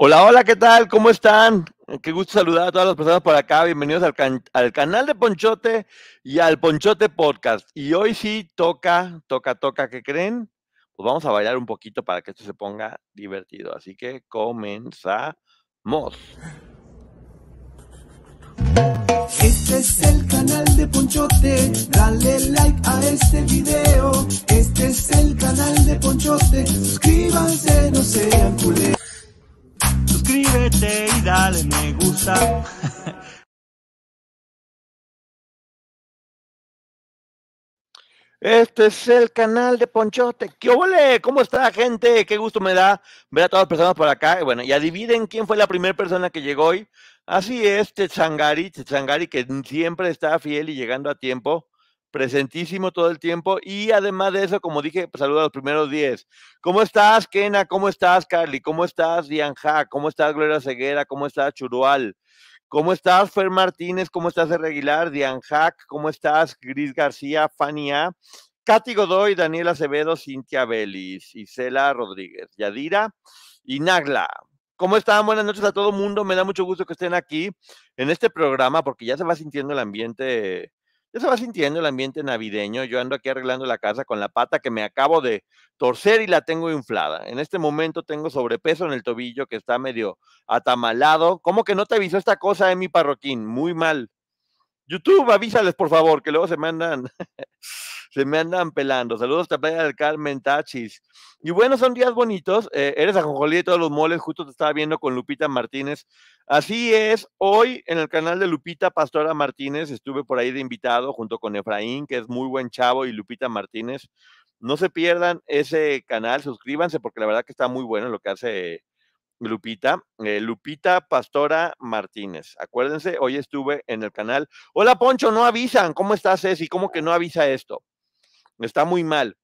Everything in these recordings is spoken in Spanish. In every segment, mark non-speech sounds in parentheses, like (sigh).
Hola, hola, ¿qué tal? ¿Cómo están? Qué gusto saludar a todas las personas por acá. Bienvenidos al, canal de Ponchote y al Ponchote Podcast. Y hoy sí toca, toca, toca, ¿qué creen? Pues vamos a bailar un poquito para que esto se ponga divertido. Así que comenzamos. Este es el canal de Ponchote, dale like a este video. Este es el canal de Ponchote, suscríbanse, no sean culés suscríbete y dale me gusta. Este es el canal de Ponchote. ¿Qué ole? ¿Cómo está, gente? Qué gusto me da ver a todas las personas por acá. Bueno, y adivinen quién fue la primera persona que llegó hoy. Así es, Tetzangari, Tetzangari, que siempre está fiel y llegando a tiempo presentísimo todo el tiempo. Y además de eso, como dije, pues saludo a los primeros 10. ¿Cómo estás, Kena? ¿Cómo estás, Carly? ¿Cómo estás, Dianja? ¿Cómo estás, Gloria Ceguera? ¿Cómo estás, Churual? ¿Cómo estás, Fer Martínez? ¿Cómo estás, Aguilar? Dian Hack, ¿cómo estás, Gris García, Fania? Katy Godoy, Daniel Acevedo, Cintia Vélez, Isela Rodríguez, Yadira y Nagla. ¿Cómo están? Buenas noches a todo el mundo. Me da mucho gusto que estén aquí en este programa porque ya se va sintiendo el ambiente ya se va sintiendo el ambiente navideño. Yo ando aquí arreglando la casa con la pata que me acabo de torcer y la tengo inflada. En este momento tengo sobrepeso en el tobillo que está medio atamalado. ¿Cómo que no te avisó esta cosa, eh, mi Parroquín? Muy mal. YouTube, avísales, por favor, que luego se mandan se me andan pelando. Saludos hasta Playa del Carmen, Tachis. Y bueno, son días bonitos. Eh, eres ajonjolí de todos los moles. Justo te estaba viendo con Lupita Martínez. Así es, hoy en el canal de Lupita Pastora Martínez estuve por ahí de invitado junto con Efraín, que es muy buen chavo, y Lupita Martínez. No se pierdan ese canal, suscríbanse porque la verdad que está muy bueno lo que hace Lupita, eh, Lupita Pastora Martínez. Acuérdense, hoy estuve en el canal. Hola Poncho, no avisan. ¿Cómo estás, Y ¿Cómo que no avisa esto? Está muy mal.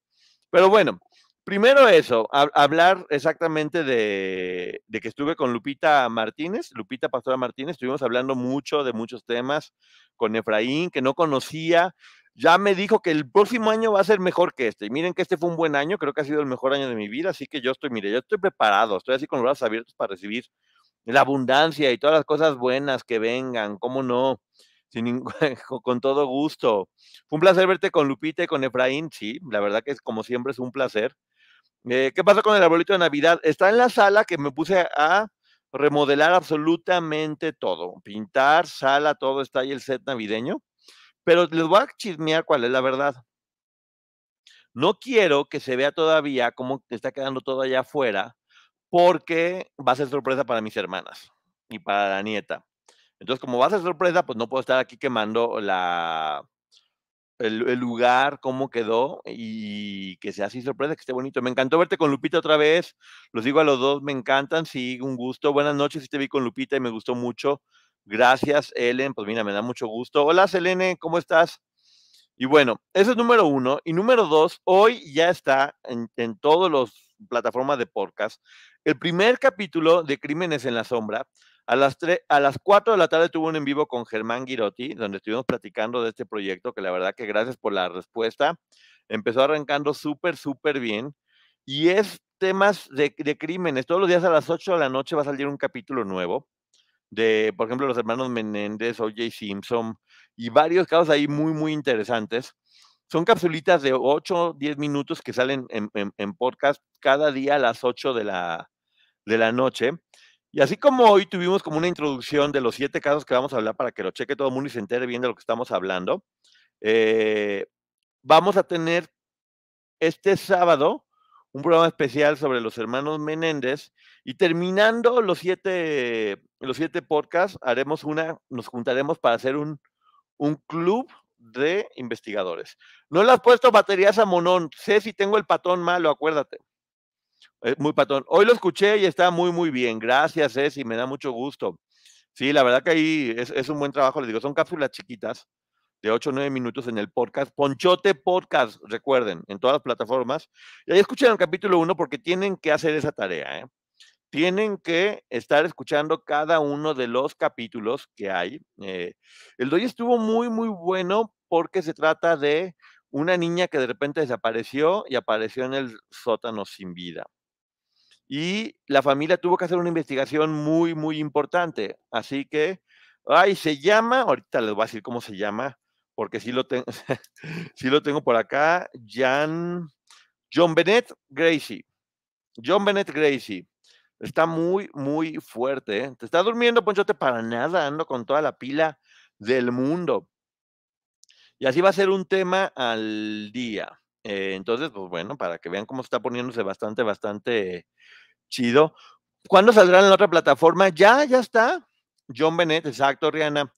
Pero bueno, primero eso, hablar exactamente de, que estuve con Lupita Martínez, Lupita Pastora Martínez, estuvimos hablando mucho de muchos temas con Efraín, que no conocía. Ya me dijo que el próximo año va a ser mejor que este. Y miren que este fue un buen año, creo que ha sido el mejor año de mi vida, así que yo estoy, mire, yo estoy preparado, estoy así con los brazos abiertos para recibir la abundancia y todas las cosas buenas que vengan, ¿cómo no? (laughs) con todo gusto. Fue un placer verte con Lupita y con Efraín, sí, la verdad que como siempre es un placer. Eh, ¿Qué pasa con el arbolito de Navidad? Está en la sala que me puse a remodelar absolutamente todo, pintar, sala, todo está ahí el set navideño, pero les voy a chismear cuál es la verdad. No quiero que se vea todavía cómo está quedando todo allá afuera, porque va a ser sorpresa para mis hermanas y para la nieta. Entonces, como va a ser sorpresa, pues no puedo estar aquí quemando la, el, lugar, cómo quedó y que sea así sorpresa, que esté bonito. Me encantó verte con Lupita otra vez. Los digo a los dos, me encantan. Sí, un gusto. Buenas noches, sí te vi con Lupita y me gustó mucho. Gracias, Ellen. Pues mira, me da mucho gusto. Hola, Selene, ¿cómo estás? Y bueno, eso es número uno. Y número dos, hoy ya está en, en todas las plataformas de podcast el primer capítulo de Crímenes en la Sombra, a las, a las 4 de la tarde tuve un en vivo con Germán Girotti, donde estuvimos platicando de este proyecto, que la verdad que gracias por la respuesta. Empezó arrancando súper, súper bien. Y es temas de, crímenes. Todos los días a las 8 de la noche va a salir un capítulo nuevo de, por ejemplo, los hermanos Menéndez, O.J. Simpson y varios casos ahí muy, muy interesantes. Son capsulitas de 8, 10 minutos que salen en, podcast cada día a las 8 de la, de la noche y así como hoy tuvimos como una introducción de los siete casos que vamos a hablar para que lo cheque todo el mundo y se entere bien de lo que estamos hablando, eh, vamos a tener este sábado un programa especial sobre los hermanos Menéndez y terminando los siete, los siete podcasts, haremos una, nos juntaremos para hacer un, un club de investigadores. No le has puesto baterías a Monón, sé si tengo el patón malo, acuérdate. Eh, muy patón. Hoy lo escuché y está muy, muy bien. Gracias, Ceci, me da mucho gusto. Sí, la verdad que ahí es, un buen trabajo. Les digo, son cápsulas chiquitas de 8 o 9 minutos en el podcast. Ponchote Podcast, recuerden, en todas las plataformas. Y ahí escuchen el capítulo 1 porque tienen que hacer esa tarea. ¿eh? Tienen que estar escuchando cada uno de los capítulos que hay. Eh, el doy estuvo muy, muy bueno porque se trata de una niña que de repente desapareció y apareció en el sótano sin vida y la familia tuvo que hacer una investigación muy, muy importante. Así que, ay, se llama, ahorita les voy a decir cómo se llama, porque sí lo, tengo, (laughs) lo tengo por acá, John Bennett Gracie. John Bennett Gracie. Está muy, muy fuerte. ¿eh? Te está durmiendo, Ponchote, para nada. Ando con toda la pila del mundo. Y así va a ser un tema al día. Eh, entonces, pues bueno, para que vean cómo está poniéndose bastante, bastante chido. ¿Cuándo saldrá en la otra plataforma? Ya, ya está. John Bennett, exacto, Rihanna.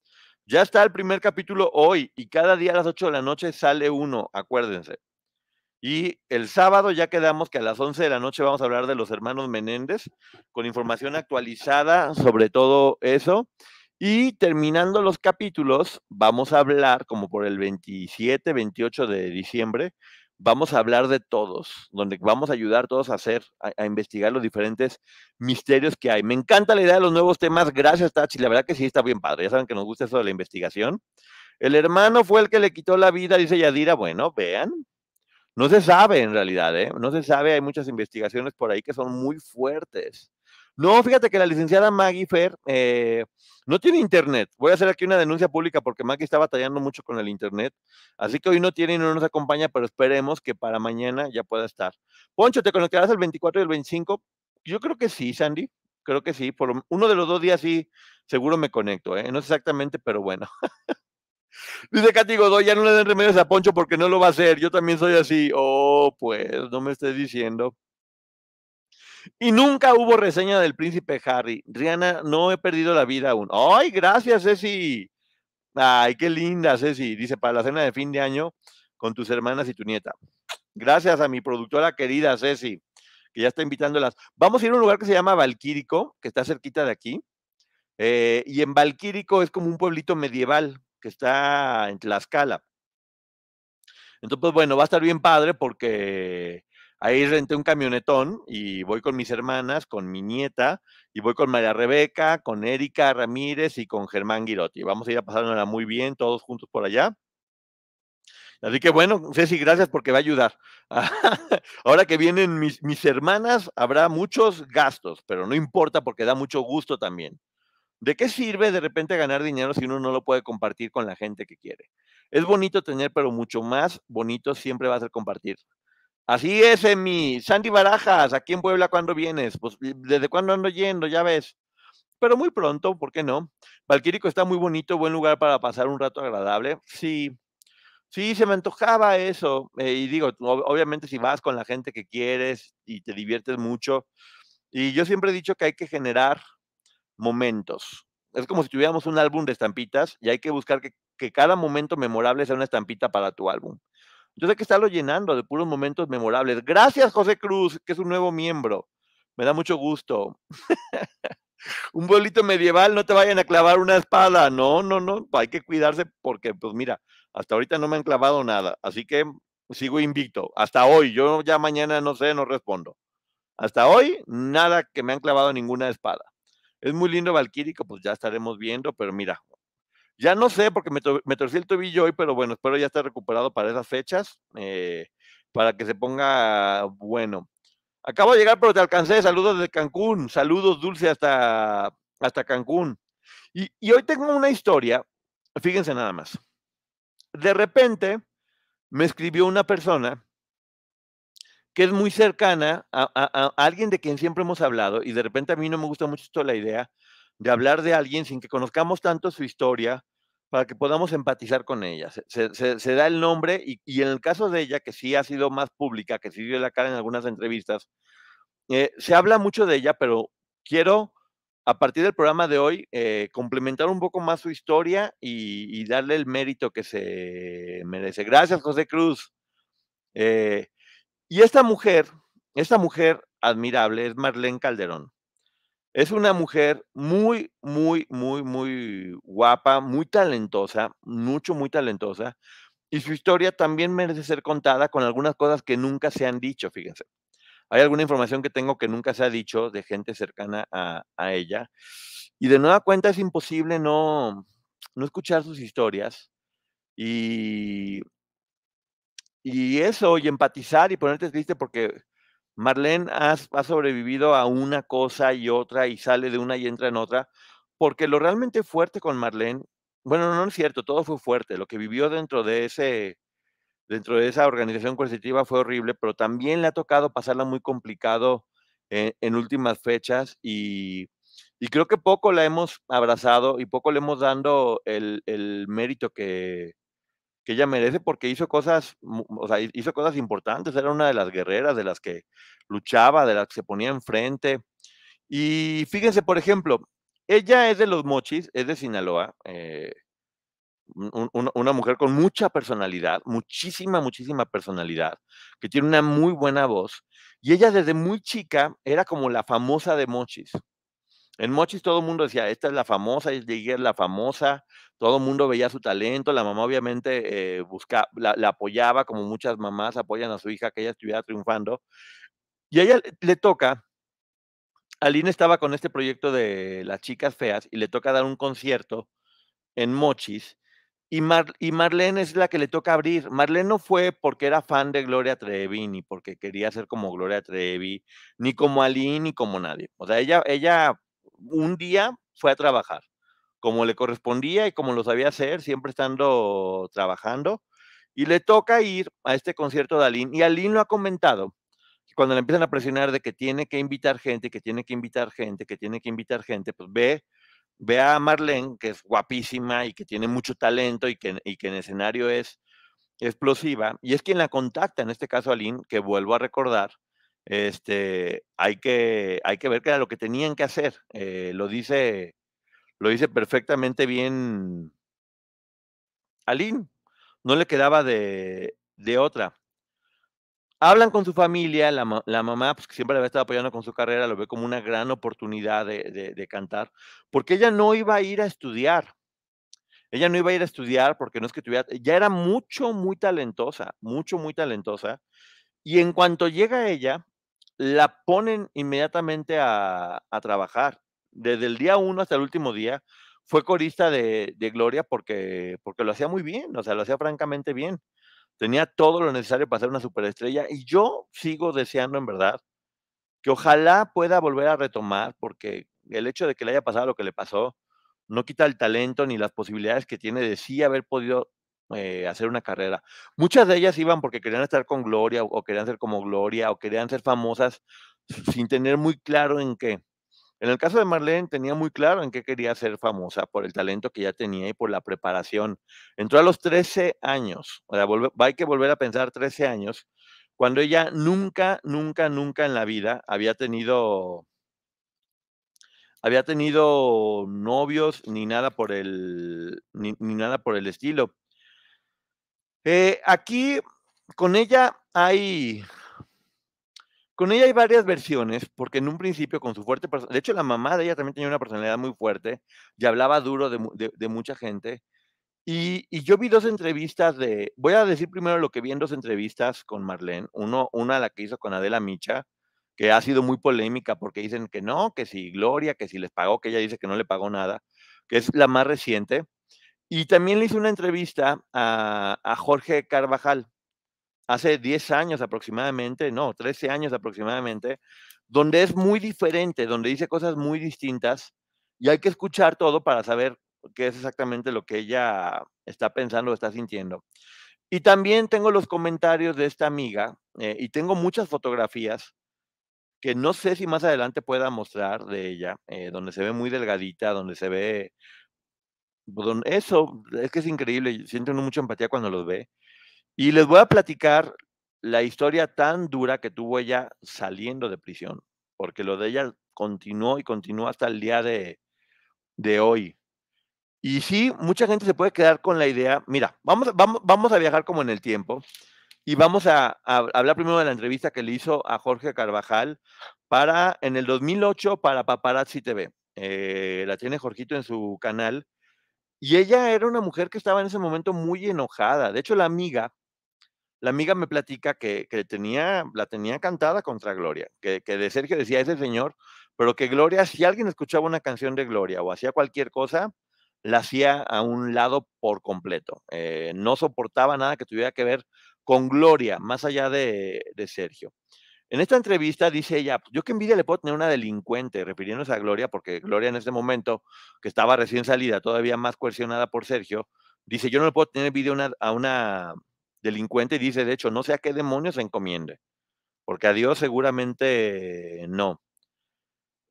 Ya está el primer capítulo hoy y cada día a las 8 de la noche sale uno, acuérdense. Y el sábado ya quedamos que a las 11 de la noche vamos a hablar de los hermanos Menéndez con información actualizada sobre todo eso. Y terminando los capítulos, vamos a hablar como por el 27, 28 de diciembre, vamos a hablar de todos, donde vamos a ayudar todos a hacer, a, investigar los diferentes misterios que hay. Me encanta la idea de los nuevos temas, gracias Tachi, la verdad que sí está bien padre, ya saben que nos gusta eso de la investigación. El hermano fue el que le quitó la vida, dice Yadira, bueno, vean. No se sabe en realidad, ¿eh? no se sabe, hay muchas investigaciones por ahí que son muy fuertes. No, fíjate que la licenciada Maggie Fer eh, no tiene internet. Voy a hacer aquí una denuncia pública porque Maggie está batallando mucho con el internet. Así que hoy no tiene y no nos acompaña, pero esperemos que para mañana ya pueda estar. Poncho, ¿te conectarás el 24 y el 25? Yo creo que sí, Sandy. Creo que sí. Por uno de los dos días sí, seguro me conecto. ¿eh? No sé exactamente, pero bueno. (laughs) Dice Katy Godoy, ya no le den remedios a Poncho porque no lo va a hacer. Yo también soy así. Oh, pues, no me estés diciendo. Y nunca hubo reseña del príncipe Harry. Rihanna, no he perdido la vida aún. ¡Ay, gracias, Ceci! ¡Ay, qué linda, Ceci! Dice, para la cena de fin de año con tus hermanas y tu nieta. Gracias a mi productora querida, Ceci, que ya está invitándolas. Vamos a ir a un lugar que se llama Valquírico, que está cerquita de aquí. Eh, y en Valquírico es como un pueblito medieval que está en Tlaxcala. Entonces, pues, bueno, va a estar bien padre porque Ahí renté un camionetón y voy con mis hermanas, con mi nieta, y voy con María Rebeca, con Erika Ramírez y con Germán Girotti. Vamos a ir a pasárnosla muy bien todos juntos por allá. Así que bueno, Ceci, gracias porque va a ayudar. (laughs) Ahora que vienen mis, mis hermanas, habrá muchos gastos, pero no importa porque da mucho gusto también. ¿De qué sirve de repente ganar dinero si uno no lo puede compartir con la gente que quiere? Es bonito tener, pero mucho más bonito siempre va a ser compartir. Así es, Emi. Sandy Barajas, aquí en Puebla, cuando vienes? Pues, ¿desde cuándo ando yendo? Ya ves. Pero muy pronto, ¿por qué no? Valquírico está muy bonito, buen lugar para pasar un rato agradable. Sí, sí, se me antojaba eso. Eh, y digo, obviamente si vas con la gente que quieres y te diviertes mucho. Y yo siempre he dicho que hay que generar momentos. Es como si tuviéramos un álbum de estampitas y hay que buscar que cada momento memorable sea una estampita para tu álbum. Yo sé que lo llenando de puros momentos memorables. Gracias, José Cruz, que es un nuevo miembro. Me da mucho gusto. (laughs) un bolito medieval, no te vayan a clavar una espada. No, no, no. Hay que cuidarse porque, pues mira, hasta ahorita no me han clavado nada. Así que sigo invicto. Hasta hoy. Yo ya mañana no sé, no respondo. Hasta hoy, nada que me han clavado ninguna espada. Es muy lindo valquírico pues ya estaremos viendo, pero mira, ya no sé porque me, torcí el tobillo hoy, pero bueno, espero ya estar recuperado para esas fechas, eh, para que se ponga bueno. Acabo de llegar, pero te alcancé. Saludos desde Cancún. Saludos, Dulce, hasta, hasta Cancún. Y, hoy tengo una historia, fíjense nada más. De repente me escribió una persona que es muy cercana a, alguien de quien siempre hemos hablado y de repente a mí no me gusta mucho la idea, de hablar de alguien sin que conozcamos tanto su historia para que podamos empatizar con ella. Se, da el nombre y, en el caso de ella, que sí ha sido más pública, que sí dio la cara en algunas entrevistas, eh, se habla mucho de ella, pero quiero a partir del programa de hoy eh, complementar un poco más su historia y, darle el mérito que se merece. Gracias, José Cruz. Eh, y esta mujer, esta mujer admirable es Marlene Calderón. Es una mujer muy, muy, muy, muy guapa, muy talentosa, mucho, muy talentosa. Y su historia también merece ser contada con algunas cosas que nunca se han dicho, fíjense. Hay alguna información que tengo que nunca se ha dicho de gente cercana a, ella. Y de nueva cuenta es imposible no, no escuchar sus historias y, y eso, y empatizar y ponerte triste porque Marlene ha sobrevivido a una cosa y otra y sale de una y entra en otra, porque lo realmente fuerte con Marlene, bueno, no es cierto, todo fue fuerte, lo que vivió dentro de ese dentro de esa organización coercitiva fue horrible, pero también le ha tocado pasarla muy complicado en, últimas fechas y, creo que poco la hemos abrazado y poco le hemos dado el mérito que, que ella merece porque hizo cosas, o sea, hizo cosas importantes, era una de las guerreras, de las que luchaba, de las que se ponía enfrente. Y fíjense, por ejemplo, ella es de los mochis, es de Sinaloa, eh, una mujer con mucha personalidad, muchísima, muchísima personalidad, que tiene una muy buena voz. Y ella desde muy chica era como la famosa de mochis. En Mochis todo el mundo decía, esta es la famosa, es la famosa, todo el mundo veía su talento, la mamá obviamente eh, la, apoyaba, como muchas mamás apoyan a su hija que ella estuviera triunfando. Y a ella le toca, Aline estaba con este proyecto de las chicas feas y le toca dar un concierto en Mochis. Y, Marlene es la que le toca abrir. Marlene no fue porque era fan de Gloria Trevi, ni porque quería ser como Gloria Trevi, ni como Aline, ni como nadie. O sea, ella, ella un día fue a trabajar, como le correspondía y como lo sabía hacer, siempre estando trabajando. Y le toca ir a este concierto de Aline, Y Aline lo ha comentado, cuando le empiezan a presionar de que tiene que invitar gente, que tiene que invitar gente, que tiene que invitar gente, pues ve, ve a Marlene, que es guapísima y que tiene mucho talento y que, y que en escenario es explosiva, y es quien la contacta, en este caso Aline, que vuelvo a recordar, este, hay, que, hay que ver que era lo que tenían que hacer. Eh, lo, dice, lo dice perfectamente bien Aline. No le quedaba de, otra. Hablan con su familia, la, mamá pues, que siempre le había estado apoyando con su carrera, lo ve como una gran oportunidad de, de, cantar, porque ella no iba a ir a estudiar. Ella no iba a ir a estudiar porque no es que tuviera, ya era mucho, muy talentosa, mucho, muy talentosa. Y en cuanto llega ella, la ponen inmediatamente a, trabajar. Desde el día uno hasta el último día fue corista de, Gloria porque, porque lo hacía muy bien, o sea, lo hacía francamente bien. Tenía todo lo necesario para ser una superestrella y yo sigo deseando en verdad que ojalá pueda volver a retomar porque el hecho de que le haya pasado lo que le pasó no quita el talento ni las posibilidades que tiene de sí haber podido eh, hacer una carrera. Muchas de ellas iban porque querían estar con Gloria o querían ser como Gloria o querían ser famosas sin tener muy claro en qué. En el caso de Marlene tenía muy claro en qué quería ser famosa por el talento que ya tenía y por la preparación. Entró a los 13 años, o hay que volver a pensar 13 años, cuando ella nunca, nunca, nunca en la vida había tenido había tenido novios ni nada por el ni nada por el estilo. Eh, aquí con ella hay. Con ella hay varias versiones, porque en un principio, con su fuerte de hecho, la mamá de ella también tenía una personalidad muy fuerte y hablaba duro de, de, mucha gente. Y, yo vi dos entrevistas de, voy a decir primero lo que vi en dos entrevistas con Marlene, Uno, una la que hizo con Adela Micha, que ha sido muy polémica porque dicen que no, que si Gloria, que si les pagó, que ella dice que no le pagó nada, que es la más reciente. Y también le hice una entrevista a, Jorge Carvajal hace 10 años aproximadamente, no, 13 años aproximadamente, donde es muy diferente, donde dice cosas muy distintas y hay que escuchar todo para saber qué es exactamente lo que ella está pensando o está sintiendo. Y también tengo los comentarios de esta amiga eh, y tengo muchas fotografías que no sé si más adelante pueda mostrar de ella, eh, donde se ve muy delgadita, donde se ve eso, es que es increíble, siento mucha empatía cuando los ve. Y les voy a platicar la historia tan dura que tuvo ella saliendo de prisión, porque lo de ella continuó y continuó hasta el día de, hoy. Y sí, mucha gente se puede quedar con la idea, mira, vamos, vamos, a viajar como en el tiempo y vamos a, hablar primero de la entrevista que le hizo a Jorge Carvajal para, en el 2008 para Paparazzi TV. Eh, la tiene Jorgito en su canal y ella era una mujer que estaba en ese momento muy enojada. De hecho, la amiga, la amiga me platica que, que tenía, la tenía cantada contra Gloria, que, de Sergio decía, ese señor, pero que Gloria, si alguien escuchaba una canción de Gloria o hacía cualquier cosa, la hacía a un lado por completo. Eh, no soportaba nada que tuviera que ver con Gloria, más allá de, de Sergio. En esta entrevista dice ella, yo qué envidia le puedo tener a una delincuente, refiriéndose a Gloria, porque Gloria en este momento, que estaba recién salida, todavía más coercionada por Sergio, dice, yo no le puedo tener envidia a una delincuente y dice, de hecho, no sé a qué demonios se encomiende, porque a Dios seguramente no.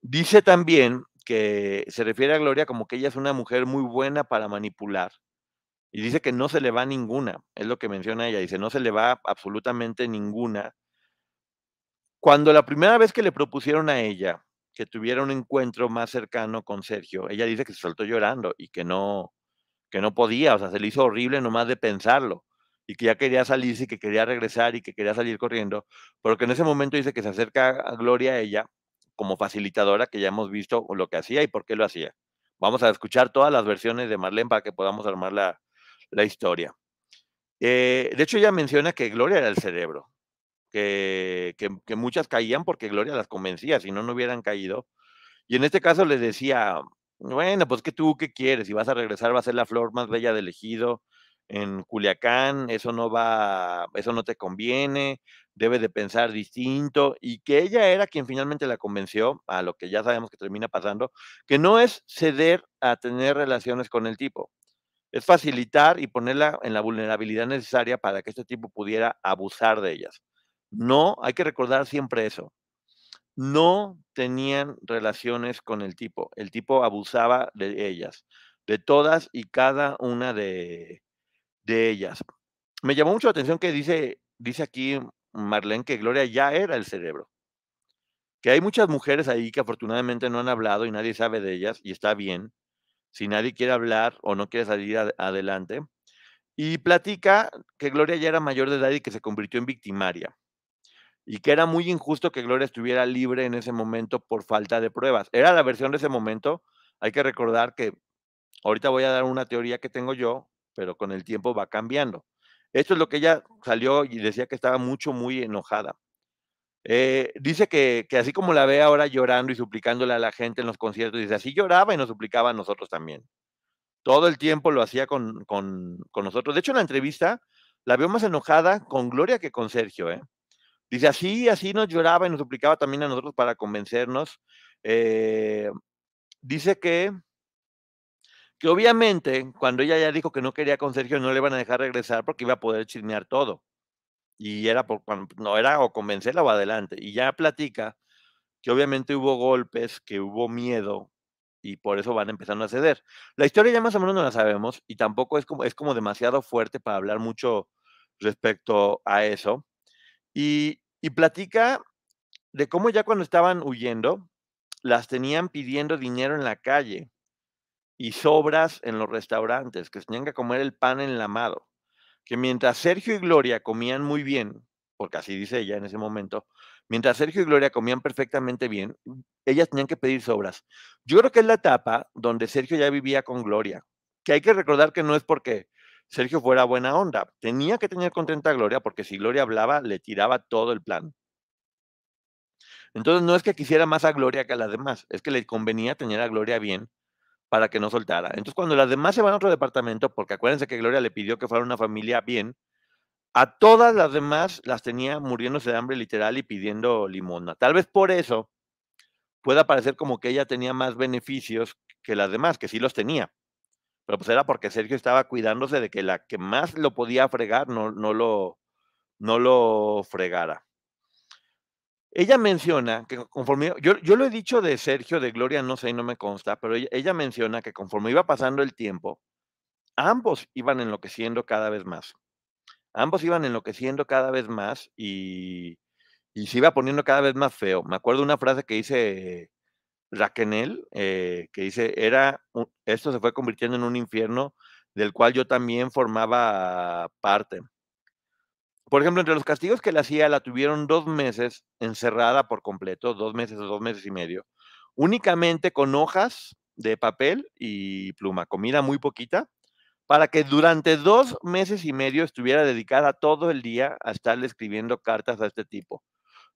Dice también que se refiere a Gloria como que ella es una mujer muy buena para manipular y dice que no se le va ninguna, es lo que menciona ella, dice, no se le va absolutamente ninguna cuando la primera vez que le propusieron a ella que tuviera un encuentro más cercano con Sergio, ella dice que se soltó llorando y que no, que no podía, o sea, se le hizo horrible nomás de pensarlo y que ya quería salirse y que quería regresar y que quería salir corriendo, porque en ese momento dice que se acerca a Gloria a ella como facilitadora, que ya hemos visto lo que hacía y por qué lo hacía. Vamos a escuchar todas las versiones de Marlene para que podamos armar la, historia. Eh, de hecho, ella menciona que Gloria era el cerebro, que, muchas caían porque Gloria las convencía, si no, no hubieran caído. Y en este caso les decía, bueno, pues que tú qué quieres, si vas a regresar va a ser la flor más bella del ejido en Culiacán, eso no va, eso no te conviene, debes de pensar distinto y que ella era quien finalmente la convenció a lo que ya sabemos que termina pasando, que no es ceder a tener relaciones con el tipo, es facilitar y ponerla en la vulnerabilidad necesaria para que este tipo pudiera abusar de ellas. No, hay que recordar siempre eso. No tenían relaciones con el tipo. El tipo abusaba de ellas, de todas y cada una de, ellas. Me llamó mucho la atención que dice, dice aquí Marlene que Gloria ya era el cerebro. Que hay muchas mujeres ahí que afortunadamente no han hablado y nadie sabe de ellas y está bien. Si nadie quiere hablar o no quiere salir adelante. Y platica que Gloria ya era mayor de edad y que se convirtió en victimaria y que era muy injusto que Gloria estuviera libre en ese momento por falta de pruebas. Era la versión de ese momento. Hay que recordar que ahorita voy a dar una teoría que tengo yo, pero con el tiempo va cambiando. Esto es lo que ella salió y decía que estaba mucho, muy enojada. Eh, dice que, así como la ve ahora llorando y suplicándole a la gente en los conciertos, dice, así lloraba y nos suplicaba a nosotros también. Todo el tiempo lo hacía con, con, con nosotros. De hecho, en la entrevista la veo más enojada con Gloria que con Sergio, ¿eh? Dice, así, así nos lloraba y nos suplicaba también a nosotros para convencernos. Eh, dice que, que obviamente cuando ella ya dijo que no quería con Sergio no le iban a dejar regresar porque iba a poder chismear todo. Y era por, cuando, no era o convencerla o adelante. Y ya platica que obviamente hubo golpes, que hubo miedo y por eso van empezando a ceder. La historia ya más o menos no la sabemos y tampoco es como, es como demasiado fuerte para hablar mucho respecto a eso. Y, platica de cómo ya cuando estaban huyendo, las tenían pidiendo dinero en la calle y sobras en los restaurantes, que tenían que comer el pan enlamado. Que mientras Sergio y Gloria comían muy bien, porque así dice ella en ese momento, mientras Sergio y Gloria comían perfectamente bien, ellas tenían que pedir sobras. Yo creo que es la etapa donde Sergio ya vivía con Gloria, que hay que recordar que no es porque Sergio fuera buena onda. Tenía que tener contenta a Gloria porque si Gloria hablaba, le tiraba todo el plan. Entonces no es que quisiera más a Gloria que a las demás, es que le convenía tener a Gloria bien para que no soltara. Entonces cuando las demás se van a otro departamento, porque acuérdense que Gloria le pidió que fuera una familia bien, a todas las demás las tenía muriéndose de hambre literal y pidiendo limona. Tal vez por eso pueda parecer como que ella tenía más beneficios que las demás, que sí los tenía, pero pues era porque Sergio estaba cuidándose de que la que más lo podía fregar no, no, lo, no lo fregara. Ella menciona que conforme, yo, yo lo he dicho de Sergio, de Gloria, no sé, no me consta, pero ella, menciona que conforme iba pasando el tiempo, ambos iban enloqueciendo cada vez más. Ambos iban enloqueciendo cada vez más y, se iba poniendo cada vez más feo. Me acuerdo una frase que hice... Raquenel, eh, que dice, era, esto se fue convirtiendo en un infierno del cual yo también formaba parte. Por ejemplo, entre los castigos que le hacía, la tuvieron dos meses encerrada por completo, dos meses o dos meses y medio, únicamente con hojas de papel y pluma, comida muy poquita, para que durante dos meses y medio estuviera dedicada todo el día a estarle escribiendo cartas a este tipo.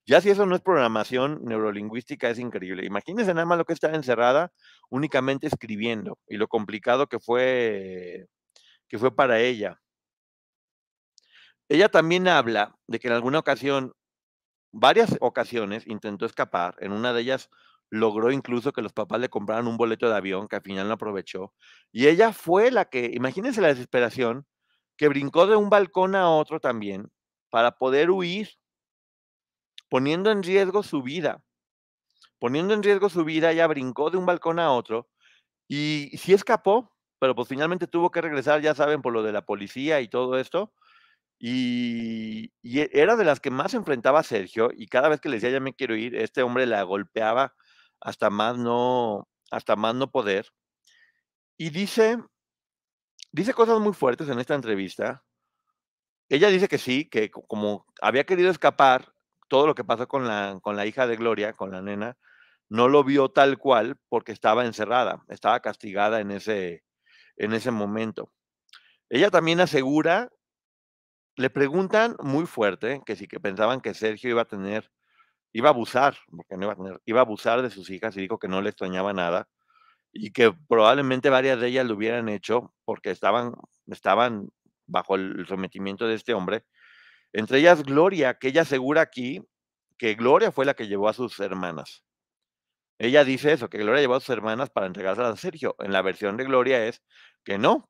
Ya si eso no es programación neurolingüística, es increíble. Imagínense nada más lo que está encerrada únicamente escribiendo y lo complicado que fue, que fue para ella. Ella también habla de que en alguna ocasión, varias ocasiones, intentó escapar. En una de ellas logró incluso que los papás le compraran un boleto de avión, que al final no aprovechó. Y ella fue la que, imagínense la desesperación, que brincó de un balcón a otro también para poder huir poniendo en riesgo su vida. Poniendo en riesgo su vida, ella brincó de un balcón a otro y sí escapó, pero pues finalmente tuvo que regresar, ya saben, por lo de la policía y todo esto. Y, e, era de las que más enfrentaba a Sergio y cada vez que le decía ya me quiero ir, este hombre la golpeaba hasta más no, hasta más no poder. Y dice, dice cosas muy fuertes en esta entrevista. Ella dice que sí, que como había querido escapar, todo lo que pasó con la, con la hija de Gloria, con la nena, no lo vio tal cual porque estaba encerrada, estaba castigada en ese, en ese momento. Ella también asegura, le preguntan muy fuerte que si que pensaban que Sergio iba a tener, iba a abusar, porque no tener, iba a abusar de sus hijas y dijo que no le extrañaba nada y que probablemente varias de ellas lo hubieran hecho porque estaban, estaban bajo el sometimiento de este hombre entre ellas Gloria, que ella asegura aquí que Gloria fue la que llevó a sus hermanas. Ella dice eso, que Gloria llevó a sus hermanas para entregárselas a Sergio. En la versión de Gloria es que no.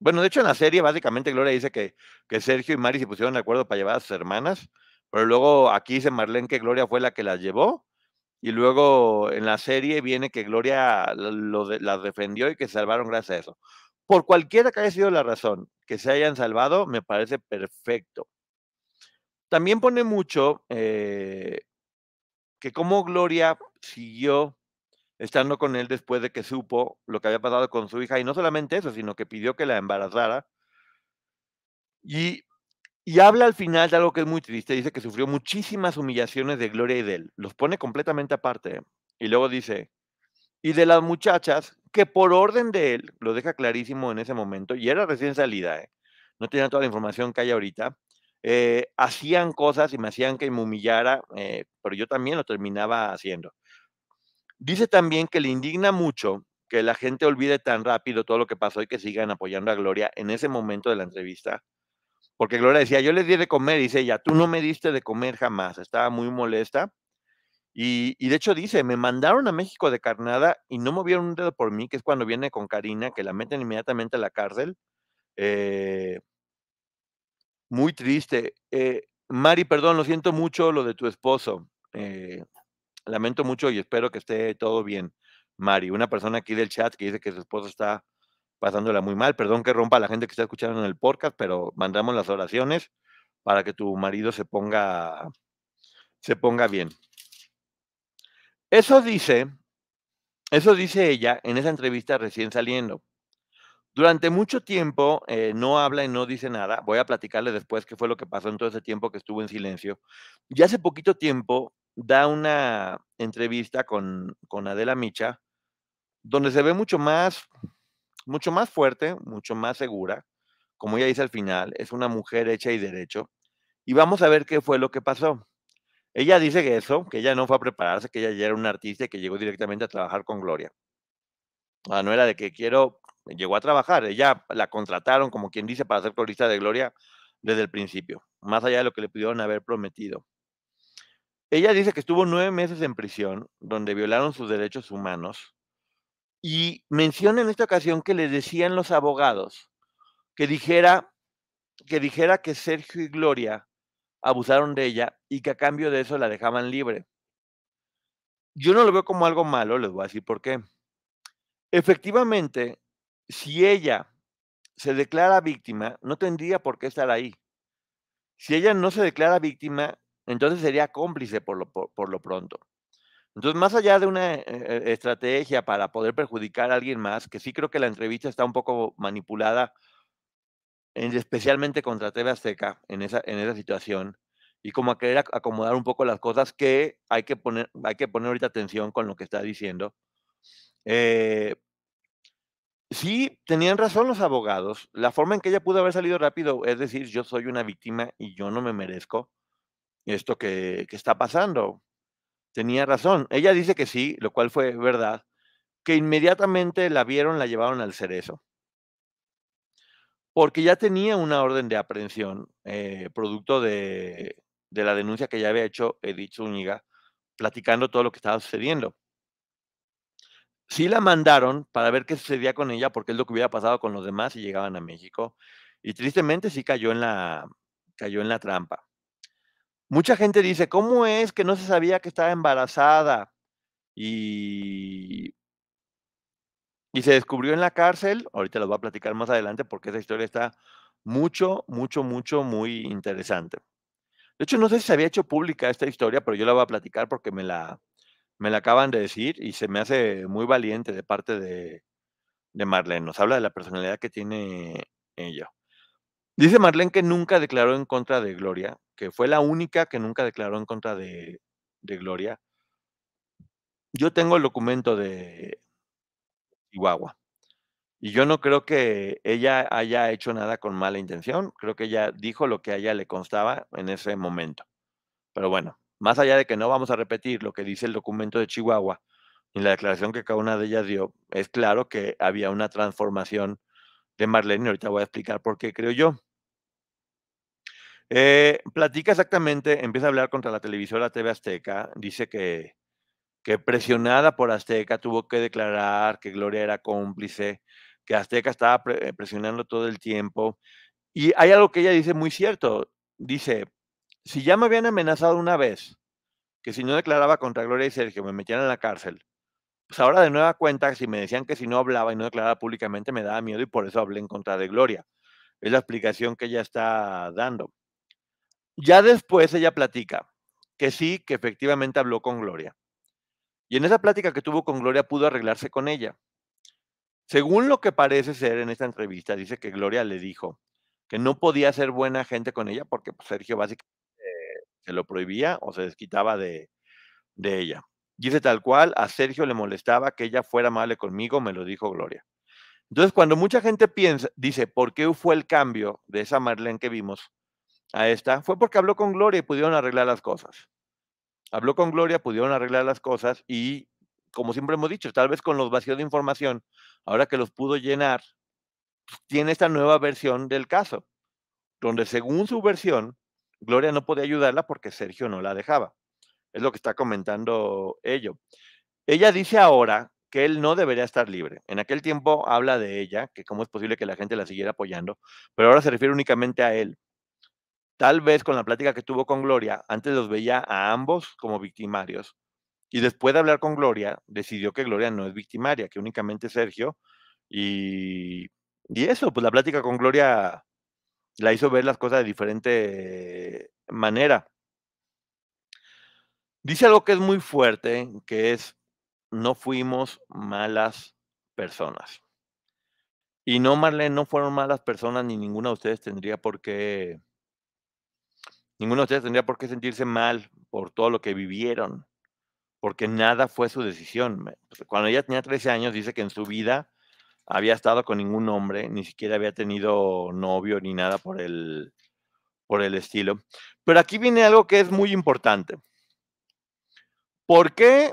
Bueno, de hecho en la serie básicamente Gloria dice que, que Sergio y Mari se pusieron de acuerdo para llevar a sus hermanas, pero luego aquí dice Marlene que Gloria fue la que las llevó y luego en la serie viene que Gloria las defendió y que se salvaron gracias a eso. Por cualquiera que haya sido la razón que se hayan salvado, me parece perfecto. También pone mucho eh, que cómo Gloria siguió estando con él después de que supo lo que había pasado con su hija, y no solamente eso, sino que pidió que la embarazara. Y, habla al final de algo que es muy triste, dice que sufrió muchísimas humillaciones de Gloria y de él, los pone completamente aparte, y luego dice, y de las muchachas, que por orden de él, lo deja clarísimo en ese momento, y era recién salida, ¿eh? no tenía toda la información que hay ahorita, eh, hacían cosas y me hacían que me humillara, eh, pero yo también lo terminaba haciendo. Dice también que le indigna mucho que la gente olvide tan rápido todo lo que pasó y que sigan apoyando a Gloria en ese momento de la entrevista. Porque Gloria decía, yo le di de comer, dice ella, tú no me diste de comer jamás, estaba muy molesta. Y, de hecho dice, me mandaron a México de carnada y no movieron un dedo por mí, que es cuando viene con Karina, que la meten inmediatamente a la cárcel. Eh, muy triste. Eh, Mari, perdón, lo siento mucho lo de tu esposo. Eh, lamento mucho y espero que esté todo bien. Mari, una persona aquí del chat que dice que su esposo está pasándola muy mal. Perdón que rompa a la gente que está escuchando en el podcast, pero mandamos las oraciones para que tu marido se ponga, se ponga bien. Eso dice, eso dice ella en esa entrevista recién saliendo. Durante mucho tiempo eh, no habla y no dice nada. Voy a platicarle después qué fue lo que pasó en todo ese tiempo que estuvo en silencio. Y hace poquito tiempo da una entrevista con, Adela Micha, donde se ve mucho más, mucho más fuerte, mucho más segura. Como ella dice al final, es una mujer hecha y derecho. Y vamos a ver qué fue lo que pasó. Ella dice que eso, que ella no fue a prepararse, que ella ya era una artista y que llegó directamente a trabajar con Gloria. Ah, no era de que quiero llegó a trabajar. Ella la contrataron, como quien dice, para ser corista de Gloria desde el principio, más allá de lo que le pudieron haber prometido. Ella dice que estuvo nueve meses en prisión, donde violaron sus derechos humanos, y menciona en esta ocasión que le decían los abogados que dijera que, dijera que Sergio y Gloria abusaron de ella y que a cambio de eso la dejaban libre. Yo no lo veo como algo malo, les voy a decir por qué. Efectivamente, si ella se declara víctima, no tendría por qué estar ahí. Si ella no se declara víctima, entonces sería cómplice por lo, pronto. Entonces, más allá de una eh, eh, estrategia para poder perjudicar a alguien más, que sí creo que la entrevista está un poco manipulada, especialmente contra TV Azteca, en esa, en esa situación, y como a querer acomodar un poco las cosas que hay que poner, hay que poner ahorita atención con lo que está diciendo. Eh, sí tenían razón los abogados. La forma en que ella pudo haber salido rápido es decir, yo soy una víctima y yo no me merezco esto que, está pasando. Tenía razón. Ella dice que sí, lo cual fue verdad, que inmediatamente la vieron, la llevaron al cerezo, porque ya tenía una orden de aprehensión, eh, producto de, de, la denuncia que ya había hecho Edith Zúñiga, platicando todo lo que estaba sucediendo sí la mandaron para ver qué sucedía con ella, porque es lo que hubiera pasado con los demás si llegaban a México. Y tristemente sí cayó en la, cayó en la trampa. Mucha gente dice, ¿cómo es que no se sabía que estaba embarazada? Y, y se descubrió en la cárcel. Ahorita lo voy a platicar más adelante porque esa historia está mucho, mucho, mucho, muy interesante. De hecho, no sé si se había hecho pública esta historia, pero yo la voy a platicar porque me la, me la acaban de decir y se me hace muy valiente de parte de, de Marlene. Nos habla de la personalidad que tiene ella. Dice Marlene que nunca declaró en contra de Gloria, que fue la única que nunca declaró en contra de, Gloria. Yo tengo el documento de Chihuahua y yo no creo que ella haya hecho nada con mala intención. Creo que ella dijo lo que a ella le constaba en ese momento. Pero bueno, más allá de que no vamos a repetir lo que dice el documento de Chihuahua y la declaración que cada una de ellas dio, es claro que había una transformación de Marlene. Y ahorita voy a explicar por qué creo yo. Eh, platica exactamente, empieza a hablar contra la televisora TV Azteca, dice que, que presionada por Azteca tuvo que declarar que Gloria era cómplice, que Azteca estaba eh, presionando todo el tiempo. Y hay algo que ella dice muy cierto. Dice, si ya me habían amenazado una vez que si no declaraba contra Gloria y Sergio me metían en la cárcel, pues ahora de nueva cuenta, si me decían que si no hablaba y no declaraba públicamente me daba miedo y por eso hablé en contra de Gloria. Es la explicación que ella está dando. Ya después ella platica que sí, que efectivamente habló con Gloria. Y en esa plática que tuvo con Gloria pudo arreglarse con ella. Según lo que parece ser en esta entrevista, dice que Gloria le dijo que no podía ser buena gente con ella porque pues, Sergio básicamente se lo prohibía o se desquitaba de, de ella. Dice tal cual, a Sergio le molestaba que ella fuera amable conmigo, me lo dijo Gloria. Entonces, cuando mucha gente piensa, dice, ¿por qué fue el cambio de esa Marlene que vimos a esta? Fue porque habló con Gloria y pudieron arreglar las cosas. Habló con Gloria, pudieron arreglar las cosas y, como siempre hemos dicho, tal vez con los vacíos de información, ahora que los pudo llenar, pues, tiene esta nueva versión del caso, donde según su versión, Gloria no podía ayudarla porque Sergio no la dejaba. Es lo que está comentando ello. Ella dice ahora que él no debería estar libre. En aquel tiempo habla de ella, que cómo es posible que la gente la siguiera apoyando, pero ahora se refiere únicamente a él. Tal vez con la plática que tuvo con Gloria, antes los veía a ambos como victimarios y después de hablar con Gloria, decidió que Gloria no es victimaria, que únicamente Sergio y, y eso, pues la plática con Gloria la hizo ver las cosas de diferente manera. Dice algo que es muy fuerte, que es, no fuimos malas personas. Y no, Marlene, no fueron malas personas, ni ninguna de ustedes tendría por qué, ninguno de ustedes tendría por qué sentirse mal por todo lo que vivieron, porque nada fue su decisión. Cuando ella tenía 13 años, dice que en su vida había estado con ningún hombre, ni siquiera había tenido novio ni nada por el, por el estilo. Pero aquí viene algo que es muy importante. ¿Por qué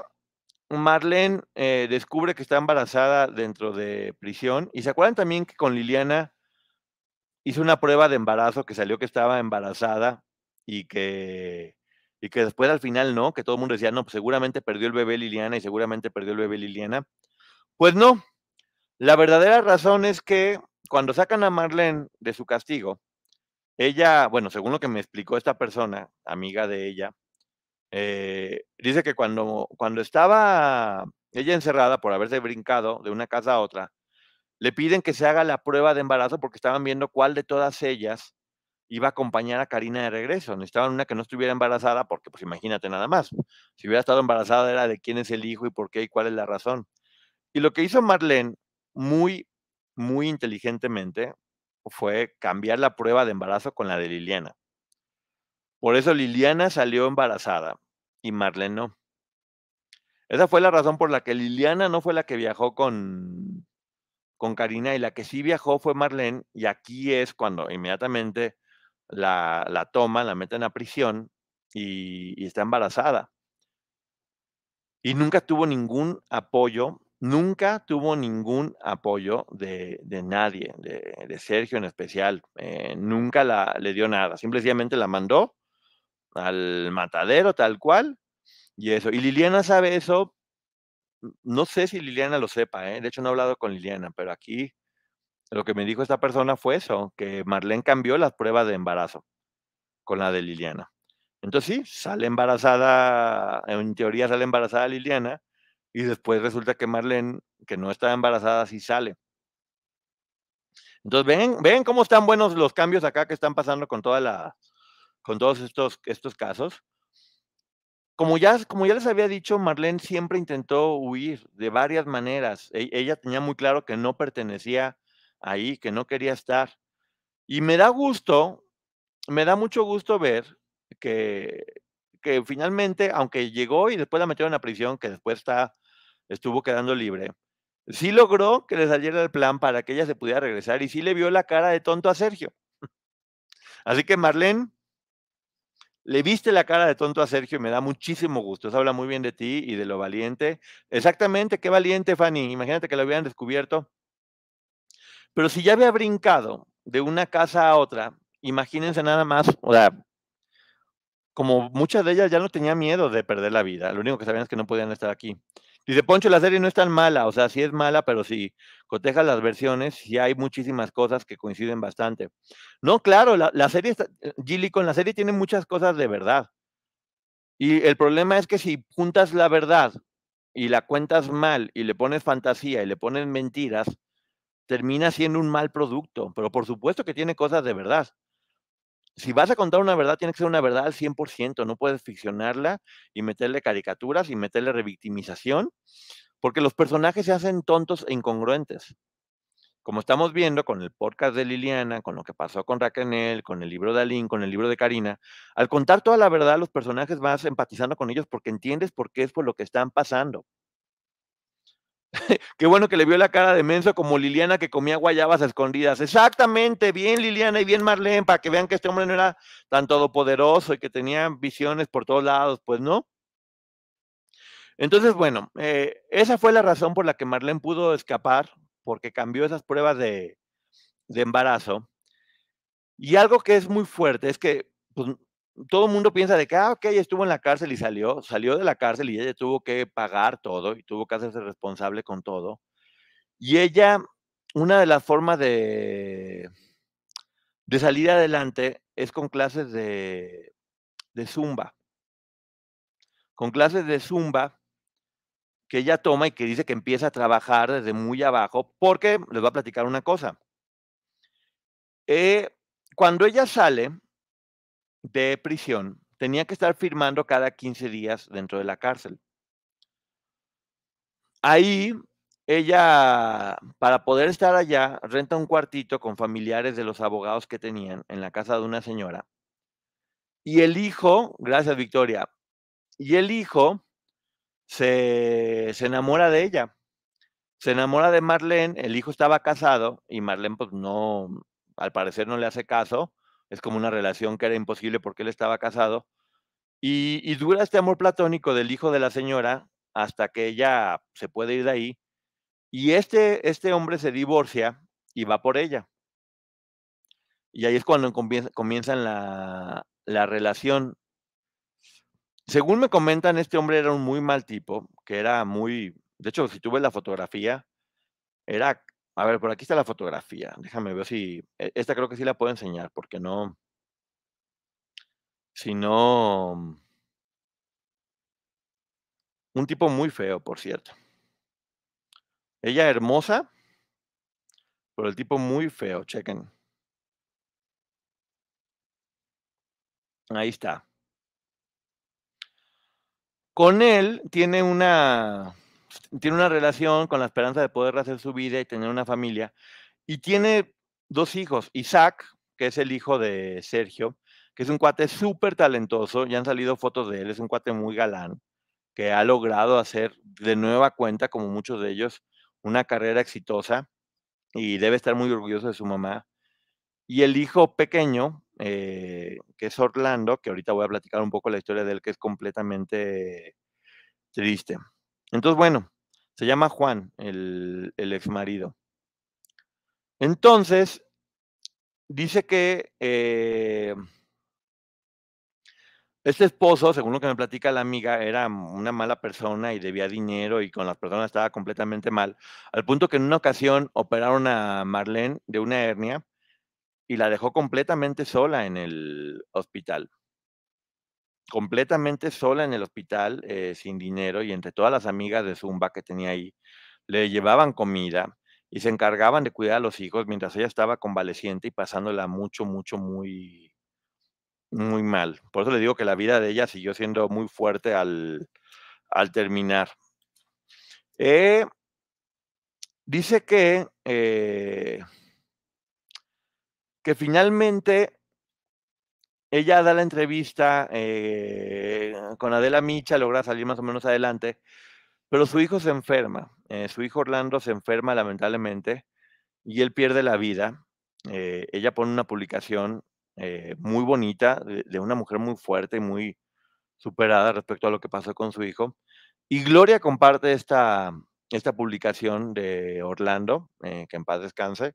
Marlene eh, descubre que está embarazada dentro de prisión? Y se acuerdan también que con Liliana hizo una prueba de embarazo que salió que estaba embarazada y que, y que después al final no, que todo el mundo decía, no, pues seguramente perdió el bebé Liliana y seguramente perdió el bebé Liliana. Pues no, la verdadera razón es que cuando sacan a Marlene de su castigo, ella, bueno, según lo que me explicó esta persona, amiga de ella, eh, dice que cuando, cuando estaba ella encerrada por haberse brincado de una casa a otra, le piden que se haga la prueba de embarazo porque estaban viendo cuál de todas ellas iba a acompañar a Karina de regreso. Necesitaban una que no estuviera embarazada porque, pues imagínate nada más, si hubiera estado embarazada era de quién es el hijo y por qué y cuál es la razón. Y lo que hizo Marlene muy, muy inteligentemente fue cambiar la prueba de embarazo con la de Liliana. Por eso Liliana salió embarazada y Marlene no. Esa fue la razón por la que Liliana no fue la que viajó con, con Karina y la que sí viajó fue Marlene y aquí es cuando inmediatamente la, la toman, la meten a prisión y está embarazada. Y nunca tuvo ningún apoyo nunca tuvo ningún apoyo de, nadie, de, Sergio en especial. Eh, nunca la, le dio nada, simplemente la mandó al matadero tal cual. Y eso, y Liliana sabe eso. No sé si Liliana lo sepa, ¿eh? de hecho no he hablado con Liliana, pero aquí lo que me dijo esta persona fue eso, que Marlene cambió las pruebas de embarazo con la de Liliana. Entonces sí, sale embarazada, en teoría sale embarazada Liliana, y después resulta que Marlene, que no estaba embarazada, sí sale. Entonces, ven, ven cómo están buenos los cambios acá que están pasando con toda la, con todos estos, estos casos. Como ya, como ya les había dicho, Marlene siempre intentó huir de varias maneras. E, ella tenía muy claro que no pertenecía ahí, que no quería estar. Y me da gusto, me da mucho gusto ver que, finalmente, aunque llegó y después la metieron a prisión, que después está estuvo quedando libre. Sí logró que le saliera el plan para que ella se pudiera regresar y sí le vio la cara de tonto a Sergio. Así que Marlene, le viste la cara de tonto a Sergio y me da muchísimo gusto. Eso habla muy bien de ti y de lo valiente. Exactamente, qué valiente, Fanny. Imagínate que lo hubieran descubierto. Pero si ya había brincado de una casa a otra, imagínense nada más, o sea, como muchas de ellas ya no tenía miedo de perder la vida, lo único que sabían es que no podían estar aquí. Dice Poncho, la serie no es tan mala, o sea, sí es mala, pero si cotejas las versiones, sí hay muchísimas cosas que coinciden bastante. No, claro, la, serie, eh, Gilly, con la serie tiene muchas cosas de verdad. Y el problema es que si juntas la verdad y la cuentas mal y le pones fantasía y le pones mentiras, termina siendo un mal producto, pero por supuesto que tiene cosas de verdad si vas a contar una verdad, tiene que ser una verdad al 100%, no puedes ficcionarla y meterle caricaturas y meterle revictimización, porque los personajes se hacen tontos e incongruentes. Como estamos viendo con el podcast de Liliana, con lo que pasó con Raquel, con el libro de Alin con el libro de Karina, al contar toda la verdad, los personajes vas empatizando con ellos porque entiendes por qué es por lo que están pasando. (laughs) Qué bueno que le vio la cara de menso como Liliana que comía guayabas escondidas. Exactamente, bien Liliana y bien Marlene, para que vean que este hombre no era tan todopoderoso y que tenía visiones por todos lados, pues no. Entonces, bueno, eh, esa fue la razón por la que Marlene pudo escapar, porque cambió esas pruebas de, embarazo. Y algo que es muy fuerte es que pues, todo el mundo piensa de que, ah, estuvo en la cárcel y salió, salió de la cárcel y ella tuvo que pagar todo y tuvo que hacerse responsable con todo. Y ella, una de las formas de, de salir adelante es con clases de, zumba. Con clases de zumba que ella toma y que dice que empieza a trabajar desde muy abajo, porque les va a platicar una cosa. Eh, cuando ella sale, de prisión, tenía que estar firmando cada 15 días dentro de la cárcel. Ahí ella, para poder estar allá, renta un cuartito con familiares de los abogados que tenían en la casa de una señora. Y el hijo, gracias Victoria, y el hijo se, se enamora de ella. Se enamora de Marlene, el hijo estaba casado y Marlene pues no, al parecer no le hace caso es como una relación que era imposible porque él estaba casado. Y, dura este amor platónico del hijo de la señora hasta que ella se puede ir de ahí. Y este, este hombre se divorcia y va por ella. Y ahí es cuando comienzan la, la relación. Según me comentan, este hombre era un muy mal tipo, que era muy, de hecho, si tú ves la fotografía, era a ver, por aquí está la fotografía. Déjame ver si. E, esta creo que sí la puedo enseñar, porque no. Si no. Un tipo muy feo, por cierto. Ella hermosa, pero el tipo muy feo, chequen. Ahí está. Con él tiene una tiene una relación con la esperanza de poder hacer su vida y tener una familia. Y tiene dos hijos, Isaac, que es el hijo de Sergio, que es un cuate súper talentoso, ya han salido fotos de él, es un cuate muy galán, que ha logrado hacer de nueva cuenta, como muchos de ellos, una carrera exitosa y debe estar muy orgulloso de su mamá. Y el hijo pequeño, eh, que es Orlando, que ahorita voy a platicar un poco la historia de él, que es completamente triste. Entonces, bueno, se llama Juan, el, ex marido. Entonces, dice que eh, este esposo, según lo que me platica la amiga, era una mala persona y debía dinero y con las personas estaba completamente mal, al punto que en una ocasión operaron a Marlene de una hernia y la dejó completamente sola en el hospital completamente sola en el hospital, eh, sin dinero, y entre todas las amigas de Zumba que tenía ahí, le llevaban comida y se encargaban de cuidar a los hijos mientras ella estaba convaleciente y pasándola mucho, mucho, muy, muy mal. Por eso le digo que la vida de ella siguió siendo muy fuerte al, terminar. Eh, dice que, eh, que finalmente ella da la entrevista eh, con Adela Micha, logra salir más o menos adelante, pero su hijo se enferma, eh, su hijo Orlando se enferma lamentablemente y él pierde la vida. Eh, ella pone una publicación muy bonita de, una mujer muy fuerte y muy superada respecto a lo que pasó con su hijo. Y Gloria comparte esta, esta publicación de Orlando, que en paz descanse,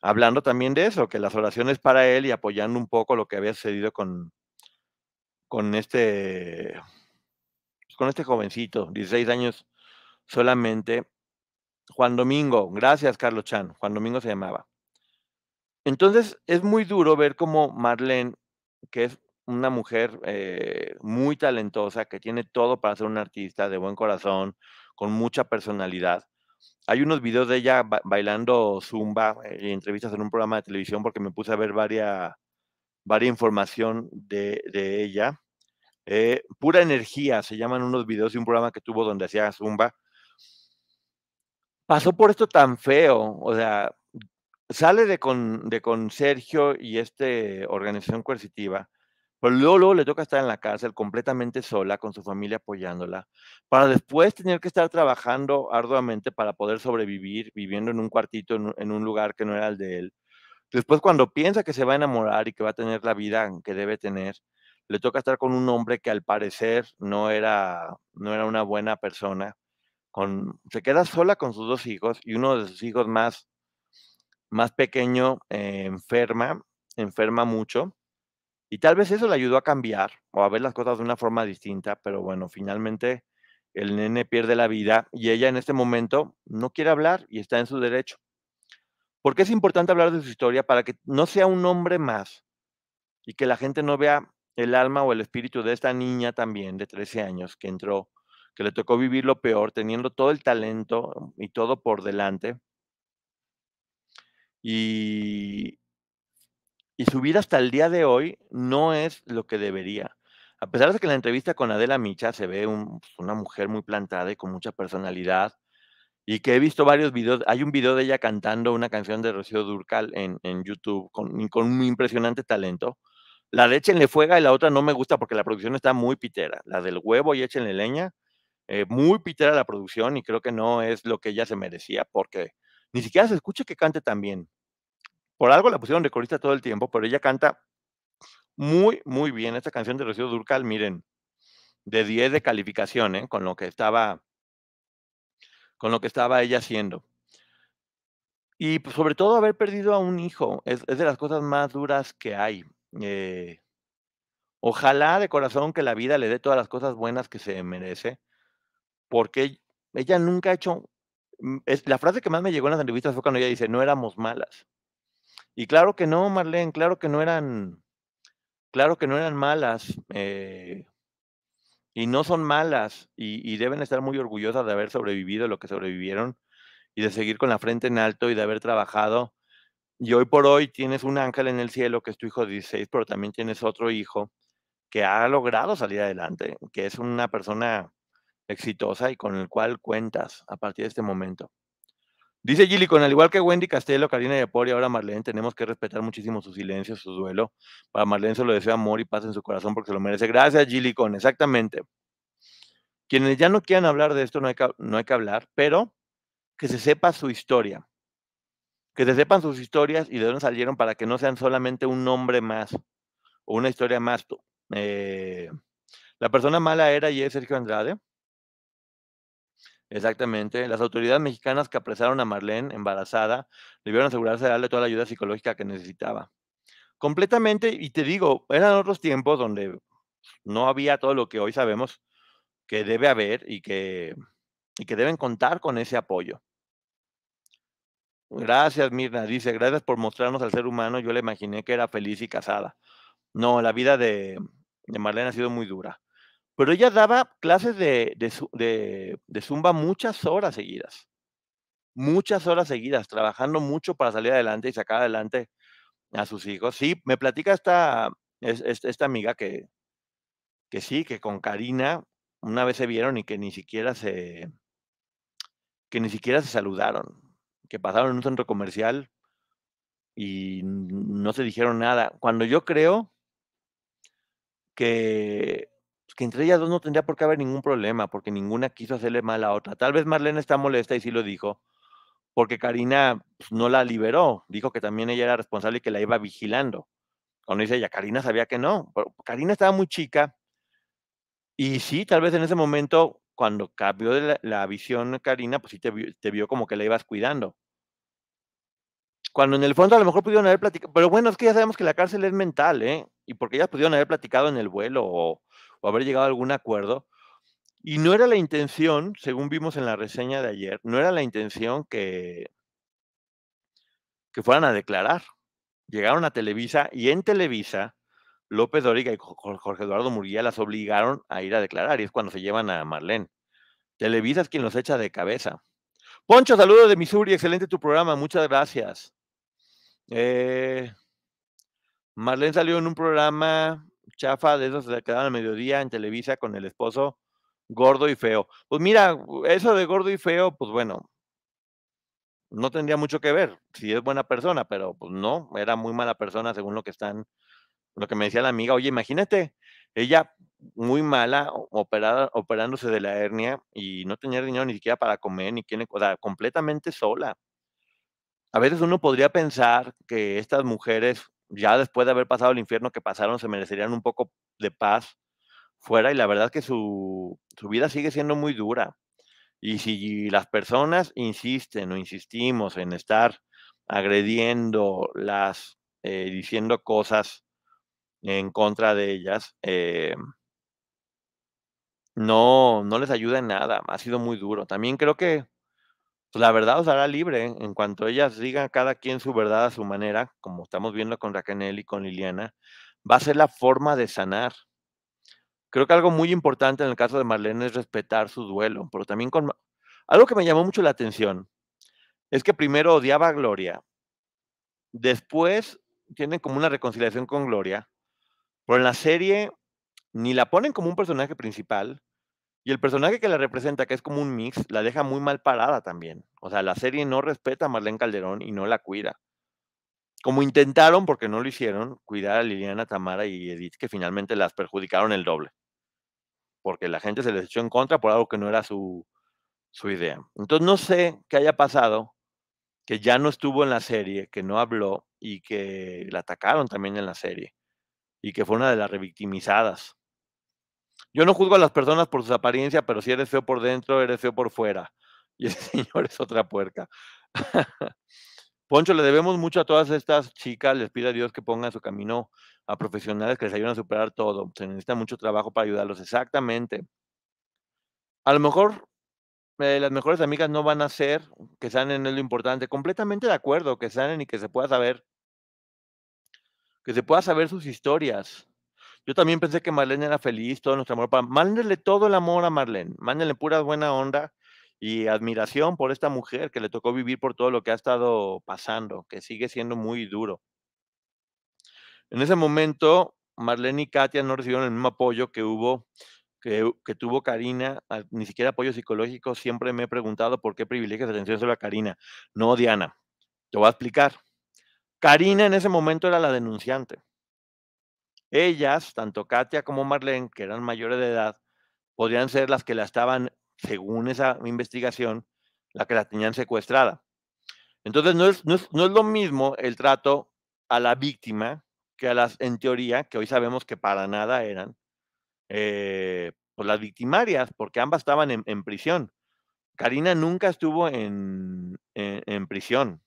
hablando también de eso, que las oraciones para él y apoyando un poco lo que había sucedido con, con este pues, con este jovencito, 16 años solamente, Juan Domingo, gracias Carlos Chan, Juan Domingo se llamaba. Entonces es muy duro ver como Marlene, que es una mujer eh, muy talentosa, que tiene todo para ser una artista, de buen corazón, con mucha personalidad, hay unos videos de ella bailando zumba, eh, entrevistas en un programa de televisión, porque me puse a ver varias varia información de, ella. Eh, pura Energía, se llaman unos videos de un programa que tuvo donde hacía zumba. Pasó por esto tan feo, o sea, sale de con, de con Sergio y este organización coercitiva, pero luego, le toca estar en la cárcel completamente sola, con su familia apoyándola, para después tener que estar trabajando arduamente para poder sobrevivir, viviendo en un cuartito, en, un lugar que no era el de él. Después, cuando piensa que se va a enamorar y que va a tener la vida que debe tener, le toca estar con un hombre que al parecer no era, no era una buena persona. se queda sola con sus dos hijos y uno de sus hijos más, más pequeño eh, enferma, enferma mucho y tal vez eso le ayudó a cambiar o a ver las cosas de una forma distinta, pero bueno, finalmente el nene pierde la vida y ella en este momento no quiere hablar y está en su derecho. Porque es importante hablar de su historia para que no sea un hombre más y que la gente no vea el alma o el espíritu de esta niña también de 13 años que entró, que le tocó vivir lo peor, teniendo todo el talento y todo por delante. Y, y su vida hasta el día de hoy no es lo que debería. A pesar de que en la entrevista con Adela Micha se ve pues, una mujer muy plantada y con mucha personalidad, y que he visto varios videos, hay un video de ella cantando una canción de Rocío Durcal en, YouTube con, un impresionante talento. La de Échenle Fuega y la otra no me gusta porque la producción está muy pitera. La del huevo y Échenle Leña, eh, muy pitera la producción y creo que no es lo que ella se merecía porque ni siquiera se escucha que cante tan bien. Por algo la pusieron de todo el tiempo, pero ella canta muy, muy bien esta canción de Rocío Durcal. Miren, de 10 de calificación, ¿eh? con lo que estaba con lo que estaba ella haciendo. Y pues, sobre todo haber perdido a un hijo, es, de las cosas más duras que hay. Eh, ojalá de corazón que la vida le dé todas las cosas buenas que se merece, porque ella nunca ha hecho... Mm, es, la frase que más me llegó en las entrevistas fue cuando ella dice, no éramos malas. Y claro que no, Marlene, claro que no eran, claro que no eran malas, eh, y no son malas, y, deben estar muy orgullosas de haber sobrevivido lo que sobrevivieron, y de seguir con la frente en alto y de haber trabajado. Y hoy por hoy tienes un ángel en el cielo, que es tu hijo de 16, pero también tienes otro hijo que ha logrado salir adelante, que es una persona exitosa y con el cual cuentas a partir de este momento. Dice Gilly, al igual que Wendy Castelo, Karina Yapori, y ahora Marlene, tenemos que respetar muchísimo su silencio, su duelo. Para Marlene se lo deseo amor y paz en su corazón porque se lo merece. Gracias, Gilly, exactamente. Quienes ya no quieran hablar de esto, no hay, que, hablar, pero que se sepa su historia. Que se sepan sus historias y de dónde salieron para que no sean solamente un nombre más o una historia más. Eh, la persona mala era y es Sergio Andrade. Exactamente. Las autoridades mexicanas que apresaron a Marlene, embarazada, debieron asegurarse de darle toda la ayuda psicológica que necesitaba. Completamente, y te digo, eran otros tiempos donde no había todo lo que hoy sabemos que debe haber y que, y que deben contar con ese apoyo. Gracias, Mirna. Dice, gracias por mostrarnos al ser humano. Yo le imaginé que era feliz y casada. No, la vida de Marlene ha sido muy dura. Pero ella daba clases de, zumba muchas horas seguidas, muchas horas seguidas, trabajando mucho para salir adelante y sacar adelante a sus hijos. Sí, me platica esta, esta amiga que, que sí, que con Karina una vez se vieron y que ni siquiera se que ni siquiera se saludaron, que pasaron en un centro comercial y no se dijeron nada. Cuando yo creo que pues, que entre ellas dos no tendría por qué haber ningún problema, porque ninguna quiso hacerle mal a otra. Tal vez Marlene está molesta y sí lo dijo, porque Karina pues, no la liberó, dijo que también ella era responsable y que la iba vigilando. Cuando dice ella, Karina sabía que no, pero Karina estaba muy chica y sí, tal vez en ese momento, cuando cambió la, visión Karina, pues sí te, vio como que la ibas cuidando. Cuando en el fondo a lo mejor pudieron haber platicado, pero bueno, es que ya sabemos que la cárcel es mental, ¿eh? Y porque ellas pudieron haber platicado en el vuelo o, o haber llegado a algún acuerdo. Y no era la intención, según vimos en la reseña de ayer, no era la intención que, que fueran a declarar. Llegaron a Televisa y en Televisa López Dóriga y Jorge Eduardo Murguía las obligaron a ir a declarar y es cuando se llevan a Marlene. Televisa es quien los echa de cabeza. Poncho, saludos de Missouri, excelente tu programa, muchas gracias. Eh, Marlene salió en un programa chafa de esos de quedaba al mediodía en Televisa con el esposo gordo y feo. Pues mira, eso de gordo y feo, pues bueno, no tendría mucho que ver si es buena persona, pero pues no, era muy mala persona según lo que están, lo que me decía la amiga. Oye, imagínate, ella muy mala, operada, operándose de la hernia y no tener dinero ni siquiera para comer, ni tiene o sea, completamente sola. A veces uno podría pensar que estas mujeres ya después de haber pasado el infierno que pasaron, se merecerían un poco de paz fuera y la verdad es que su, vida sigue siendo muy dura. Y si las personas insisten o insistimos en estar agrediendo, las, eh, diciendo cosas en contra de ellas, eh, no, no les ayuda en nada. Ha sido muy duro. También creo que pues, la verdad os hará libre ¿eh? en cuanto ellas digan cada quien su verdad a su manera, como estamos viendo con Raquel y con Liliana, va a ser la forma de sanar. Creo que algo muy importante en el caso de Marlene es respetar su duelo, pero también con... Algo que me llamó mucho la atención es que primero odiaba a Gloria, después tienen como una reconciliación con Gloria, pero en la serie ni la ponen como un personaje principal, y el personaje que la representa, que es como un mix, la deja muy mal parada también. O sea, la serie no respeta a Marlene Calderón y no la cuida. Como intentaron, porque no lo hicieron, cuidar a Liliana Tamara y Edith, que finalmente las perjudicaron el doble. Porque la gente se les echó en contra por algo que no era su, su idea. Entonces no sé qué haya pasado, que ya no estuvo en la serie, que no habló y que la atacaron también en la serie y que fue una de las revictimizadas. Yo no juzgo a las personas por sus apariencias, pero si eres feo por dentro, eres feo por fuera. (laughs) Y ese señor es otra puerca. (laughs) Poncho, le debemos mucho a todas estas chicas. Les pido a Dios que pongan su camino a profesionales que les ayuden a superar todo. Se necesita mucho trabajo para ayudarlos. Exactamente. A lo mejor eh, las mejores amigas no van a ser que salen en lo importante. Completamente de acuerdo, que salen y que se pueda saber. Que se pueda saber sus historias. Yo también pensé que Marlene era feliz, todo nuestro amor. Para... Mándenle todo el amor a Marlene, mándenle pura buena onda y admiración por esta mujer que le tocó vivir por todo lo que ha estado pasando, que sigue siendo muy duro. En ese momento, Marlene y Katia no recibieron el mismo apoyo que hubo, que, tuvo Karina, ah, ni siquiera apoyo psicológico. Siempre me he preguntado por qué privilegios de atención solo a Karina. No, Diana, te voy a explicar. Karina en ese momento era la denunciante. Ellas, tanto Katia como Marlene, que eran mayores de edad, podrían ser las que la estaban, según esa investigación, la que la tenían secuestrada. Entonces, no es, lo mismo el trato a la víctima que a las, en teoría, que hoy sabemos que para nada eran, eh, pues, las victimarias, porque ambas estaban en, prisión. Karina nunca estuvo en, prisión.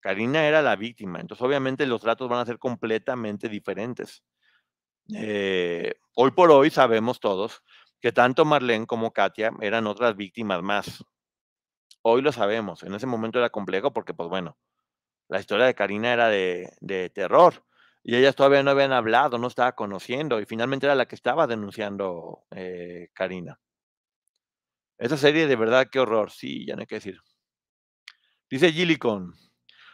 Karina era la víctima. Entonces, obviamente, los tratos van a ser completamente diferentes. Eh, hoy por hoy sabemos todos que tanto Marlene como Katia eran otras víctimas más. Hoy lo sabemos. En ese momento era complejo porque, pues bueno, la historia de Karina era de, terror y ellas todavía no habían hablado, no estaba conociendo y finalmente era la que estaba denunciando eh, Karina. Esa serie de verdad, qué horror. Sí, ya no hay que decir. Dice Gillicon,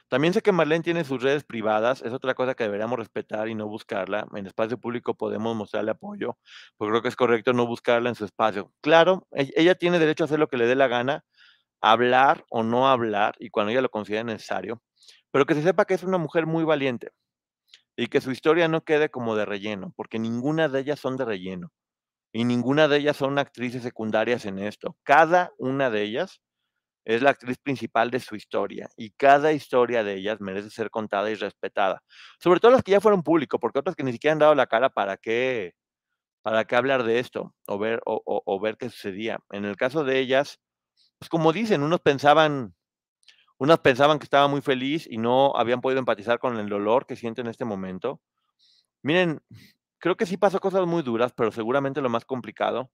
también sé que Marlene tiene sus redes privadas, es otra cosa que deberíamos respetar y no buscarla. En espacio público podemos mostrarle apoyo, pero creo que es correcto no buscarla en su espacio. Claro, e-, ella tiene derecho a hacer lo que le dé la gana, hablar o no hablar, y cuando ella lo considere necesario, pero que se sepa que es una mujer muy valiente y que su historia no quede como de relleno, porque ninguna de ellas son de relleno y ninguna de ellas son actrices secundarias en esto. Cada una de ellas es la actriz principal de su historia y cada historia de ellas merece ser contada y respetada. Sobre todo las que ya fueron público, porque otras que ni siquiera han dado la cara para qué, para hablar de esto o ver, o, ver qué sucedía. En el caso de ellas, pues, como dicen, unos pensaban, unas pensaban que estaba muy feliz y no habían podido empatizar con el dolor que siente en este momento. Miren, creo que sí pasó cosas muy duras, pero seguramente lo más complicado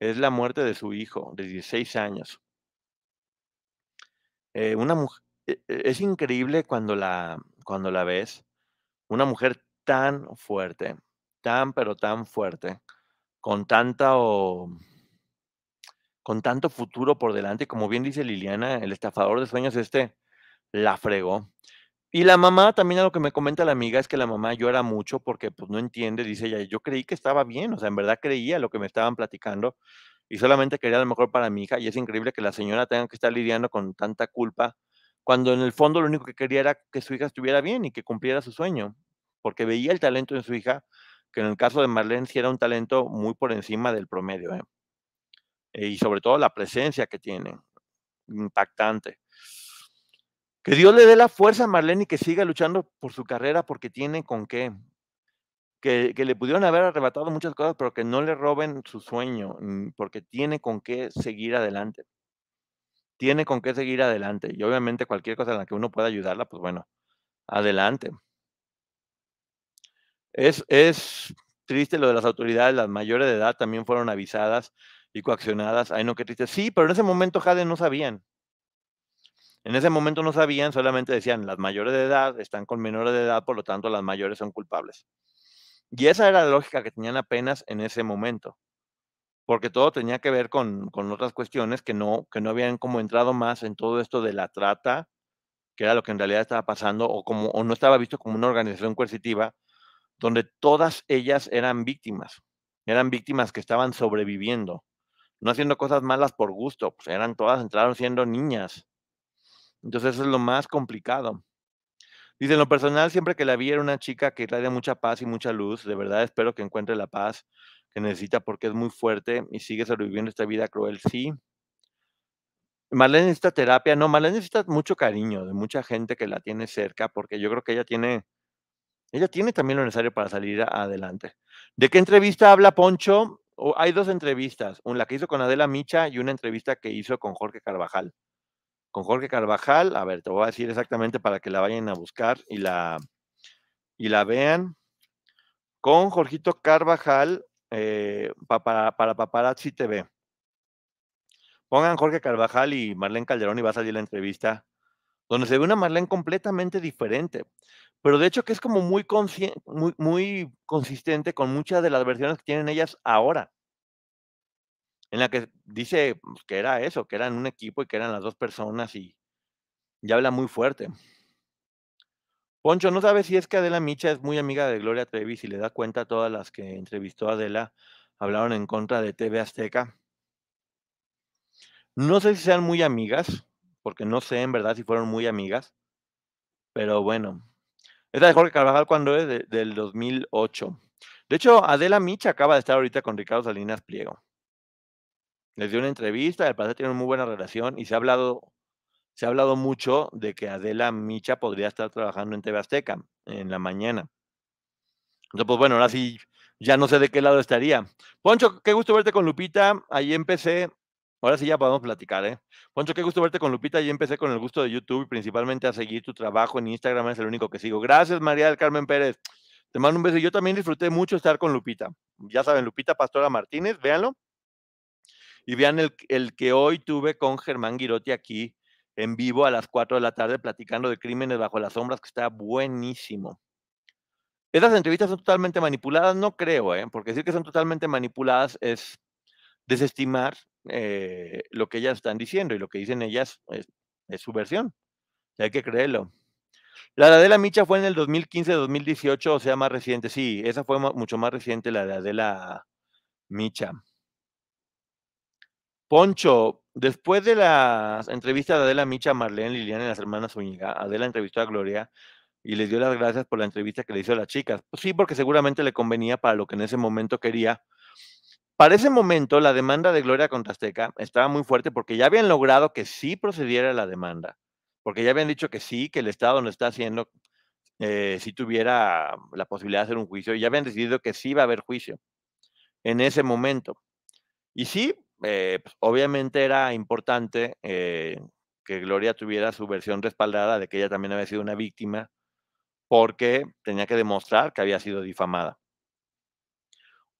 es la muerte de su hijo de 16 años eh, una mujer, e-, e-, es increíble cuando la, cuando la ves, una mujer tan fuerte, tan pero tan fuerte, con tanta con tanto futuro por delante, como bien dice Liliana, el estafador de sueños este la fregó. Y la mamá, también a lo que me comenta la amiga, es que la mamá llora mucho porque pues no entiende, dice ella, yo creí que estaba bien, o sea, en verdad creía lo que me estaban platicando, y solamente quería lo mejor para mi hija y es increíble que la señora tenga que estar lidiando con tanta culpa cuando en el fondo lo único que quería era que su hija estuviera bien y que cumpliera su sueño, porque veía el talento en su hija, que en el caso de Marlene sí era un talento muy por encima del promedio, ¿eh? Eh, y sobre todo la presencia que tiene, impactante. Que Dios le dé la fuerza a Marlene y que siga luchando por su carrera porque tiene con qué que, le pudieron haber arrebatado muchas cosas, pero que no le roben su sueño, mm, porque tiene con qué seguir adelante. Tiene con qué seguir adelante. Y obviamente cualquier cosa en la que uno pueda ayudarla, pues bueno, adelante. Es, es triste lo de las autoridades, las mayores de edad también fueron avisadas y coaccionadas. Ay, no, qué triste. Sí, pero en ese momento Jade no sabían. En ese momento no sabían, solamente decían, las mayores de edad están con menores de edad, por lo tanto las mayores son culpables. Y esa era la lógica que tenían apenas en ese momento, porque todo tenía que ver con, otras cuestiones que no, que no habían como entrado más en todo esto de la trata, que era lo que en realidad estaba pasando, o, como, o no estaba visto como una organización coercitiva, donde todas ellas eran víctimas, eran víctimas que estaban sobreviviendo, no haciendo cosas malas por gusto, pues, eran todas, entraron siendo niñas. Entonces eso es lo más complicado. Dice, en lo personal, siempre que la vi era una chica que trae mucha paz y mucha luz. De verdad, espero que encuentre la paz que necesita porque es muy fuerte y sigue sobreviviendo esta vida cruel. Sí. Marlene necesita terapia. No, Marlene necesita mucho cariño de mucha gente que la tiene cerca porque yo creo que ella tiene, ella tiene también lo necesario para salir adelante. ¿De qué entrevista habla Poncho? hay dos entrevistas, una que hizo con Adela Micha y una entrevista que hizo con Jorge Carvajal con Jorge Carvajal. A ver, te voy a decir exactamente para que la vayan a buscar y la, y la vean. Con Jorgito Carvajal eh, para, para Paparazzi TV. Pongan Jorge Carvajal y Marlene Calderón y va a salir la entrevista donde se ve una Marlene completamente diferente. Pero de hecho que es como muy, muy consistente con muchas de las versiones que tienen ellas ahora en la que dice pues, que era eso, que eran un equipo y que eran las dos personas y, habla muy fuerte. Poncho, ¿no sabe si es que Adela Micha es muy amiga de Gloria Trevis y le da cuenta a todas las que entrevistó a Adela hablaron en contra de TV Azteca? No sé si sean muy amigas, porque no sé en verdad si fueron muy amigas, pero bueno. Es de Jorge Carvajal cuando es del 2008. De hecho, Adela Micha acaba de estar ahorita con Ricardo Salinas Pliego les dio una entrevista, el parecer tiene una muy buena relación y se ha hablado, se ha hablado mucho de que Adela Micha podría estar trabajando en TV Azteca en la mañana. Entonces, pues bueno, ahora sí, ya no sé de qué lado estaría. Poncho, qué gusto verte con Lupita. Ahí empecé. Ahora sí ya podemos platicar, ¿eh? Poncho, qué gusto verte con Lupita. Ahí empecé con el gusto de YouTube y principalmente a seguir tu trabajo en Instagram. Es el único que sigo. Gracias, María del Carmen Pérez. Te mando un beso. Yo también disfruté mucho estar con Lupita. Ya saben, Lupita Pastora Martínez, véanlo y vean el, que hoy tuve con Germán Girotti aquí en vivo a las 4 de la tarde platicando de crímenes bajo las sombras, que está buenísimo. Esas entrevistas son totalmente manipuladas, no creo, ¿eh? porque decir que son totalmente manipuladas es desestimar eh, lo que ellas están diciendo y lo que dicen ellas es, es su versión. Y hay que creerlo. La de Adela Micha fue en el 2015-2018, o sea, más reciente. Sí, esa fue mucho más reciente, la de Adela Micha. Poncho, después de las entrevistas de Adela Micha, Marlene, Liliana y las hermanas Zúñiga, Adela entrevistó a Gloria y les dio las gracias por la entrevista que le hizo a las chicas. sí, porque seguramente le convenía para lo que en ese momento quería. Para ese momento, la demanda de Gloria contra estaba muy fuerte porque ya habían logrado que sí procediera la demanda, porque ya habían dicho que sí, que el Estado no está haciendo, eh, si tuviera la posibilidad de hacer un juicio, y ya habían decidido que sí iba a haber juicio en ese momento. Y sí, eh, pues, obviamente era importante eh, que Gloria tuviera su versión respaldada de que ella también había sido una víctima porque tenía que demostrar que había sido difamada.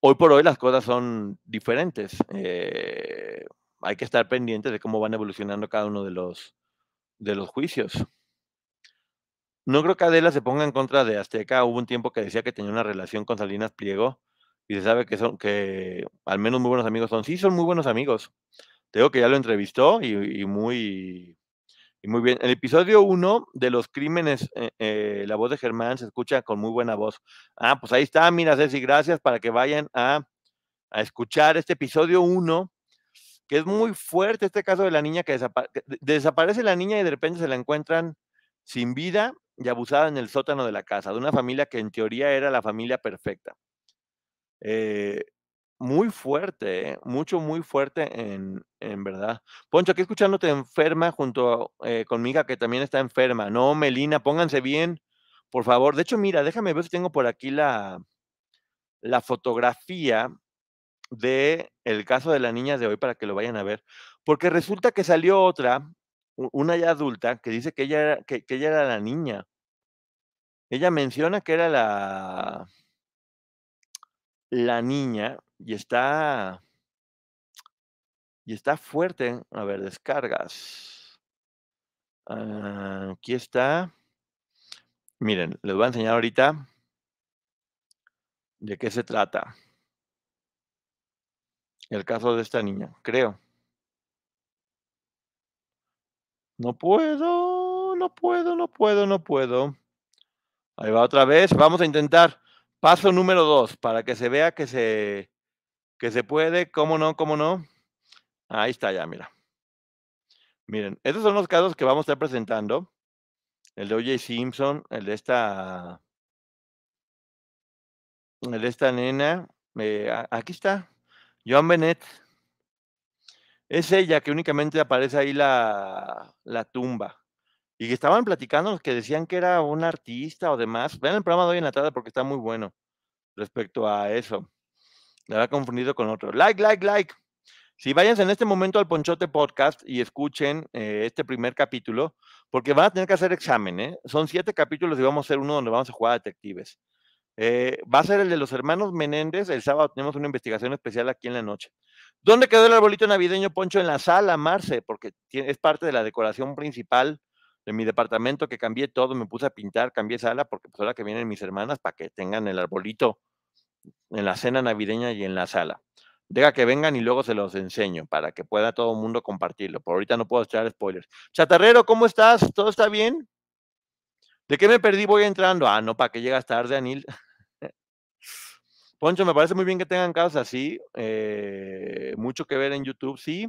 Hoy por hoy las cosas son diferentes. Eh, hay que estar pendientes de cómo van evolucionando cada uno de los, de los juicios. No creo que Adela se ponga en contra de Azteca. Hubo un tiempo que decía que tenía una relación con Salinas Pliego y se sabe que son, que al menos muy buenos amigos son. Sí, son muy buenos amigos. Te digo que ya lo entrevistó y, muy, y muy bien. El episodio 1 de los crímenes, eh, eh, la voz de Germán se escucha con muy buena voz. Ah, pues ahí está, mira Ceci, gracias para que vayan a, a escuchar este episodio 1, que es muy fuerte este caso de la niña que, que desaparece la niña y de repente se la encuentran sin vida y abusada en el sótano de la casa, de una familia que en teoría era la familia perfecta. Eh, muy fuerte, ¿eh? mucho, muy fuerte en, verdad. Poncho, aquí escuchándote enferma junto eh, conmigo, que también está enferma. No, Melina, pónganse bien, por favor. De hecho, mira, déjame ver si tengo por aquí la, la fotografía de caso de la niña de hoy para que lo vayan a ver. Porque resulta que salió otra, una ya adulta, que dice que ella, que ella era la niña. Ella menciona que era la, la niña y está y está fuerte. A ver, descargas. Ah, aquí está. Miren, les voy a enseñar ahorita de qué se trata. El caso de esta niña, creo. No puedo, no puedo, no puedo, no puedo. Ahí va otra vez. Vamos a intentar. Paso número dos, para que se vea que se, que se puede, cómo no, cómo no. Ahí está ya, mira. Miren, estos son los casos que vamos a estar presentando. El de OJ Simpson, el de esta, el de esta nena. Eh, aquí está, Joan Bennett. Es ella que únicamente aparece ahí la, la tumba. Y que estaban platicando los que decían que era un artista o demás. Vean el programa de hoy en la tarde porque está muy bueno respecto a eso. Me había confundido con otro. Like, like, like. Si váyanse en este momento al Ponchote Podcast y escuchen eh, este primer capítulo, porque van a tener que hacer examen, ¿eh? Son siete capítulos y vamos a hacer uno donde vamos a jugar a detectives. Eh, va a ser el de los hermanos Menéndez. El sábado tenemos una investigación especial aquí en la noche. ¿Dónde quedó el arbolito navideño, Poncho? En la sala, Marce, porque es parte de la decoración principal de mi departamento que cambié todo, me puse a pintar, cambié sala, porque pues ahora que vienen mis hermanas para que tengan el arbolito en la cena navideña y en la sala. Diga que vengan y luego se los enseño para que pueda todo el mundo compartirlo. Por ahorita no puedo echar spoilers. Chatarrero, ¿cómo estás? ¿Todo está bien? ¿De qué me perdí? Voy entrando. Ah, no, para que llegas tarde, Anil. (laughs) Poncho, me parece muy bien que tengan casas así. Eh, mucho que ver en YouTube, sí.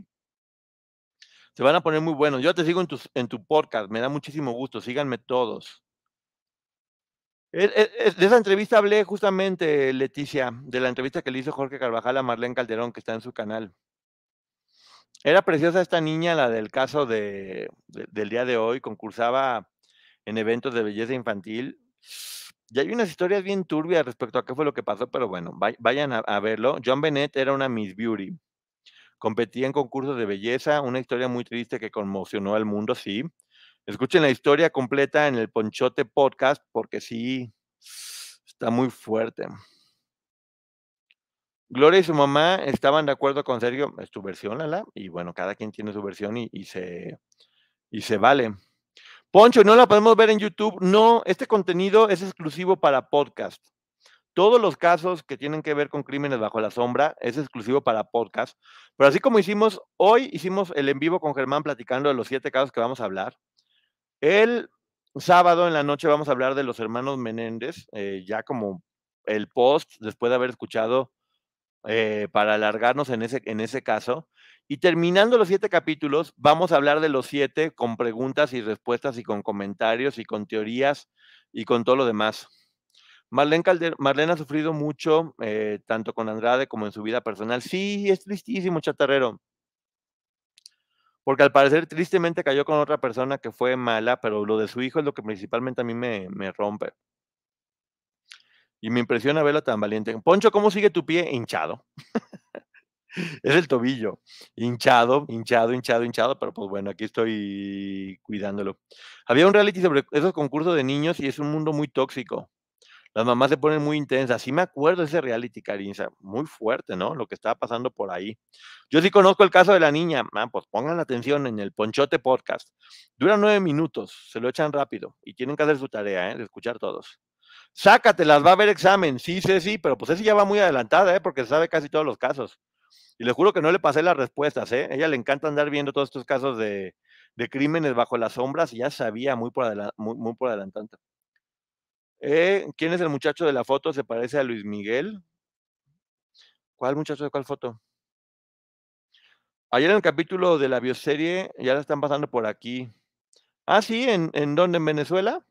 Se van a poner muy buenos. Yo te sigo en, en tu podcast, me da muchísimo gusto, síganme todos. E, e, e, de esa entrevista hablé justamente, Leticia, de la entrevista que le hizo Jorge Carvajal a Marlene Calderón, que está en su canal. Era preciosa esta niña, la del caso de, del día de hoy, concursaba en eventos de belleza infantil. Y hay unas historias bien turbias respecto a qué fue lo que pasó, pero bueno, vayan a verlo. John Bennett era una Miss Beauty. Competía en concursos de belleza, una historia muy triste que conmocionó al mundo, sí. Escuchen la historia completa en el Ponchote Podcast porque sí, está muy fuerte. Gloria y su mamá estaban de acuerdo con Sergio, es tu versión, Lala, y bueno, cada quien tiene su versión y, se, y se vale. Poncho, no la podemos ver en YouTube. No, este contenido es exclusivo para podcast. Todos los casos que tienen que ver con crímenes bajo la sombra es exclusivo para podcast. Pero así como hicimos, hoy hicimos el en vivo con Germán platicando de los siete casos que vamos a hablar. El sábado en la noche vamos a hablar de los hermanos Menéndez, eh, ya como el post, después de haber escuchado eh, para alargarnos en ese, en ese caso. Y terminando los siete capítulos, vamos a hablar de los siete con preguntas y respuestas y con comentarios y con teorías y con todo lo demás. Marlene, ha sufrido mucho, eh, tanto con Andrade como en su vida personal. Sí, es tristísimo, chatarrero. Porque al parecer tristemente cayó con otra persona que fue mala, pero lo de su hijo es lo que principalmente a mí me, me rompe. Y me impresiona verla tan valiente. Poncho, ¿cómo sigue tu pie? Hinchado. (laughs) es el tobillo. Hinchado, hinchado, hinchado, hinchado, pero pues bueno, aquí estoy cuidándolo. Había un reality sobre esos concursos de niños y es un mundo muy tóxico las mamás se ponen muy intensas. Sí me acuerdo ese reality, Carinza, muy fuerte, ¿no? Lo que estaba pasando por ahí. Yo sí conozco el caso de la niña. Ah, pues pongan atención en el Ponchote Podcast. Dura nueve minutos, se lo echan rápido y tienen que hacer su tarea, ¿eh? De escuchar todos. Sácatelas, va a haber examen. Sí, sí, sí, pero pues ese ya va muy adelantada, ¿eh? Porque sabe casi todos los casos. Y les juro que no le pasé las respuestas, ¿eh? ella le encanta andar viendo todos estos casos de, de crímenes bajo las sombras y ya sabía muy por, muy, muy por adelantante. Eh, ¿Quién es el muchacho de la foto? ¿Se parece a Luis Miguel? ¿Cuál muchacho de cuál foto? Ayer en el capítulo de la bioserie, ya la están pasando por aquí. Ah, sí, ¿en, dónde? ¿En Venezuela?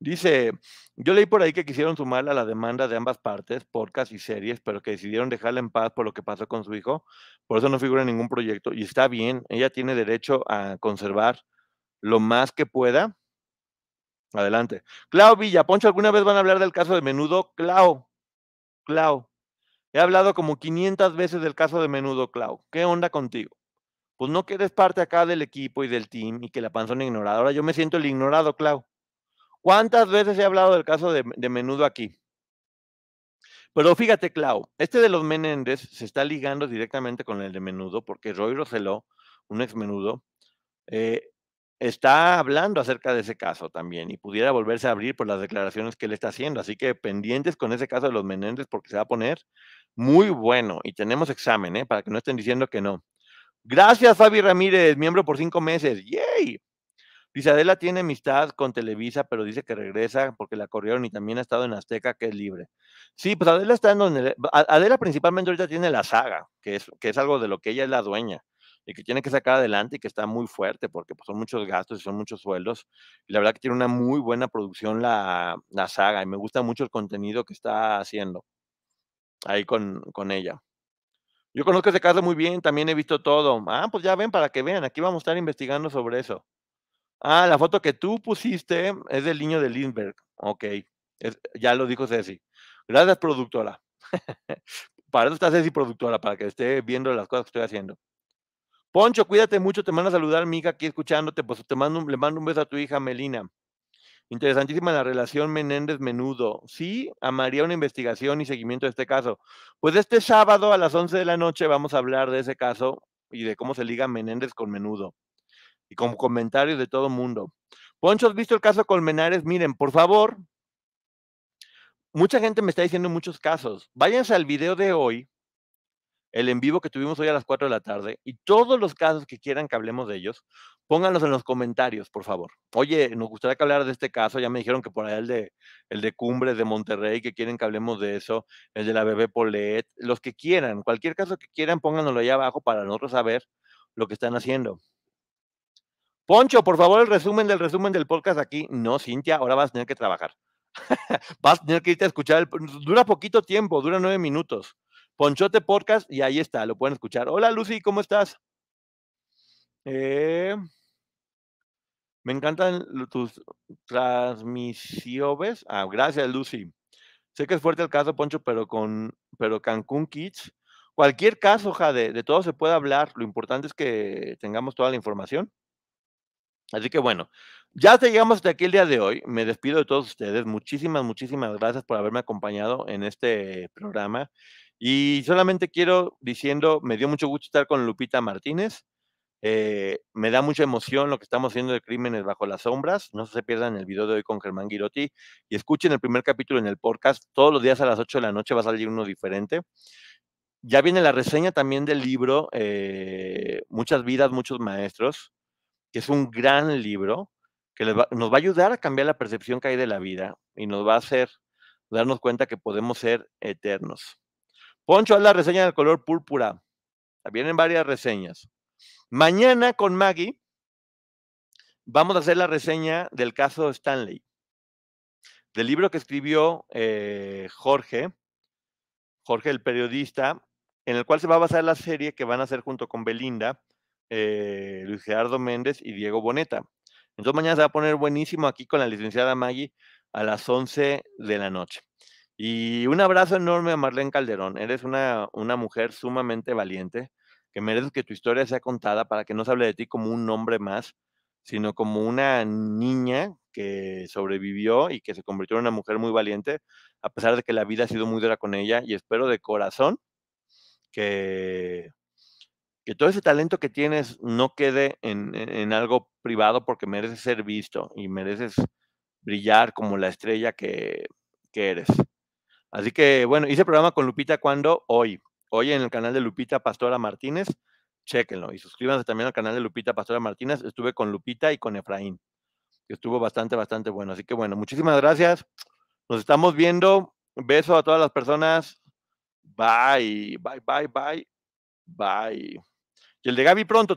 Dice, yo leí por ahí que quisieron sumar a la demanda de ambas partes, podcast y series, pero que decidieron dejarla en paz por lo que pasó con su hijo. Por eso no figura en ningún proyecto. Y está bien, ella tiene derecho a conservar lo más que pueda Adelante. Clau Villa, Poncho, ¿alguna vez van a hablar del caso de menudo? Clau, Clau. He hablado como 500 veces del caso de menudo, Clau. ¿Qué onda contigo? Pues no que eres parte acá del equipo y del team y que la panzona ignorada. Ahora yo me siento el ignorado, Clau. ¿Cuántas veces he hablado del caso de, menudo aquí? Pero fíjate, Clau, este de los Menéndez se está ligando directamente con el de menudo porque Roy Roseló, un ex menudo, eh, está hablando acerca de ese caso también y pudiera volverse a abrir por las declaraciones que él está haciendo. Así que pendientes con ese caso de los Menéndez porque se va a poner muy bueno y tenemos examen, ¿eh? para que no estén diciendo que no. Gracias, Fabi Ramírez, miembro por cinco meses. ¡Yay! Adela tiene amistad con Televisa, pero dice que regresa porque la corrieron y también ha estado en Azteca, que es libre. Sí, pues Adela está en donde. Adela principalmente ahorita tiene la saga, que es, que es algo de lo que ella es la dueña y que tiene que sacar adelante y que está muy fuerte porque pues, son muchos gastos y son muchos sueldos. Y la verdad que tiene una muy buena producción la, saga y me gusta mucho el contenido que está haciendo ahí con, ella. Yo conozco ese caso muy bien, también he visto todo. Ah, pues ya ven para que vean, aquí vamos a estar investigando sobre eso. Ah, la foto que tú pusiste es del niño de Lindbergh. Ok, ya lo dijo Ceci. Gracias, productora. (laughs) para eso está Ceci, productora, para que esté viendo las cosas que estoy haciendo. Poncho, cuídate mucho, te mando a saludar mi aquí escuchándote, pues te mando, le mando un beso a tu hija Melina. Interesantísima la relación Menéndez Menudo. Sí, amaría una investigación y seguimiento de este caso. Pues este sábado a las 11 de la noche vamos a hablar de ese caso y de cómo se liga Menéndez con Menudo. Y con comentarios de todo mundo. Poncho, ¿has visto el caso Colmenares? Miren, por favor, mucha gente me está diciendo muchos casos. Váyanse al video de hoy el en vivo que tuvimos hoy a las 4 de la tarde y todos los casos que quieran que hablemos de ellos, pónganlos en los comentarios, por favor. Oye, nos gustaría que hablar de este caso, ya me dijeron que por allá el de, el de cumbre de Monterrey, que quieren que hablemos de eso, el de la bebé Polet, los que quieran, cualquier caso que quieran, pónganlo ahí abajo para nosotros saber lo que están haciendo. Poncho, por favor, el resumen del resumen del podcast aquí. No, Cintia, ahora vas a tener que trabajar. (laughs) vas a tener que irte a escuchar. dura poquito tiempo, dura nueve minutos. Ponchote Podcast y ahí está, lo pueden escuchar. Hola Lucy, ¿cómo estás? Eh, me encantan tus transmisiones. Ah, gracias Lucy. Sé que es fuerte el caso, Poncho, pero con pero Cancún Kids. Cualquier caso, Jade, de todo se puede hablar. Lo importante es que tengamos toda la información. Así que bueno, ya llegamos hasta aquí el día de hoy. Me despido de todos ustedes. Muchísimas, muchísimas gracias por haberme acompañado en este programa. Y solamente quiero diciendo, me dio mucho gusto estar con Lupita Martínez. Eh, me da mucha emoción lo que estamos haciendo de Crímenes bajo las sombras. No se pierdan el video de hoy con Germán Girotti y escuchen el primer capítulo en el podcast. Todos los días a las 8 de la noche va a salir uno diferente. Ya viene la reseña también del libro eh, Muchas vidas, muchos maestros, que es un gran libro que nos va a ayudar a cambiar la percepción que hay de la vida y nos va a hacer darnos cuenta que podemos ser eternos. Poncho haz la reseña del color púrpura. Ah, vienen varias reseñas. Mañana con Maggie vamos a hacer la reseña del caso Stanley, del libro que escribió eh, Jorge, Jorge el periodista, en el cual se va a basar la serie que van a hacer junto con Belinda, eh, Luis Gerardo Méndez y Diego Boneta. Entonces mañana se va a poner buenísimo aquí con la licenciada Maggie a las 11 de la noche. Y un abrazo enorme a Marlene Calderón. Eres una, mujer sumamente valiente, que mereces que tu historia sea contada para que no se hable de ti como un hombre más, sino como una niña que sobrevivió y que se convirtió en una mujer muy valiente, a pesar de que la vida ha sido muy dura con ella. Y espero de corazón que, que todo ese talento que tienes no quede en, algo privado porque mereces ser visto y mereces brillar como la estrella que, que eres. Así que bueno, hice programa con Lupita cuando hoy, hoy en el canal de Lupita Pastora Martínez, chéquenlo y suscríbanse también al canal de Lupita Pastora Martínez, estuve con Lupita y con Efraín, que estuvo bastante, bastante bueno. Así que bueno, muchísimas gracias, nos estamos viendo, beso a todas las personas, bye, bye, bye, bye, bye. Y el de Gaby pronto.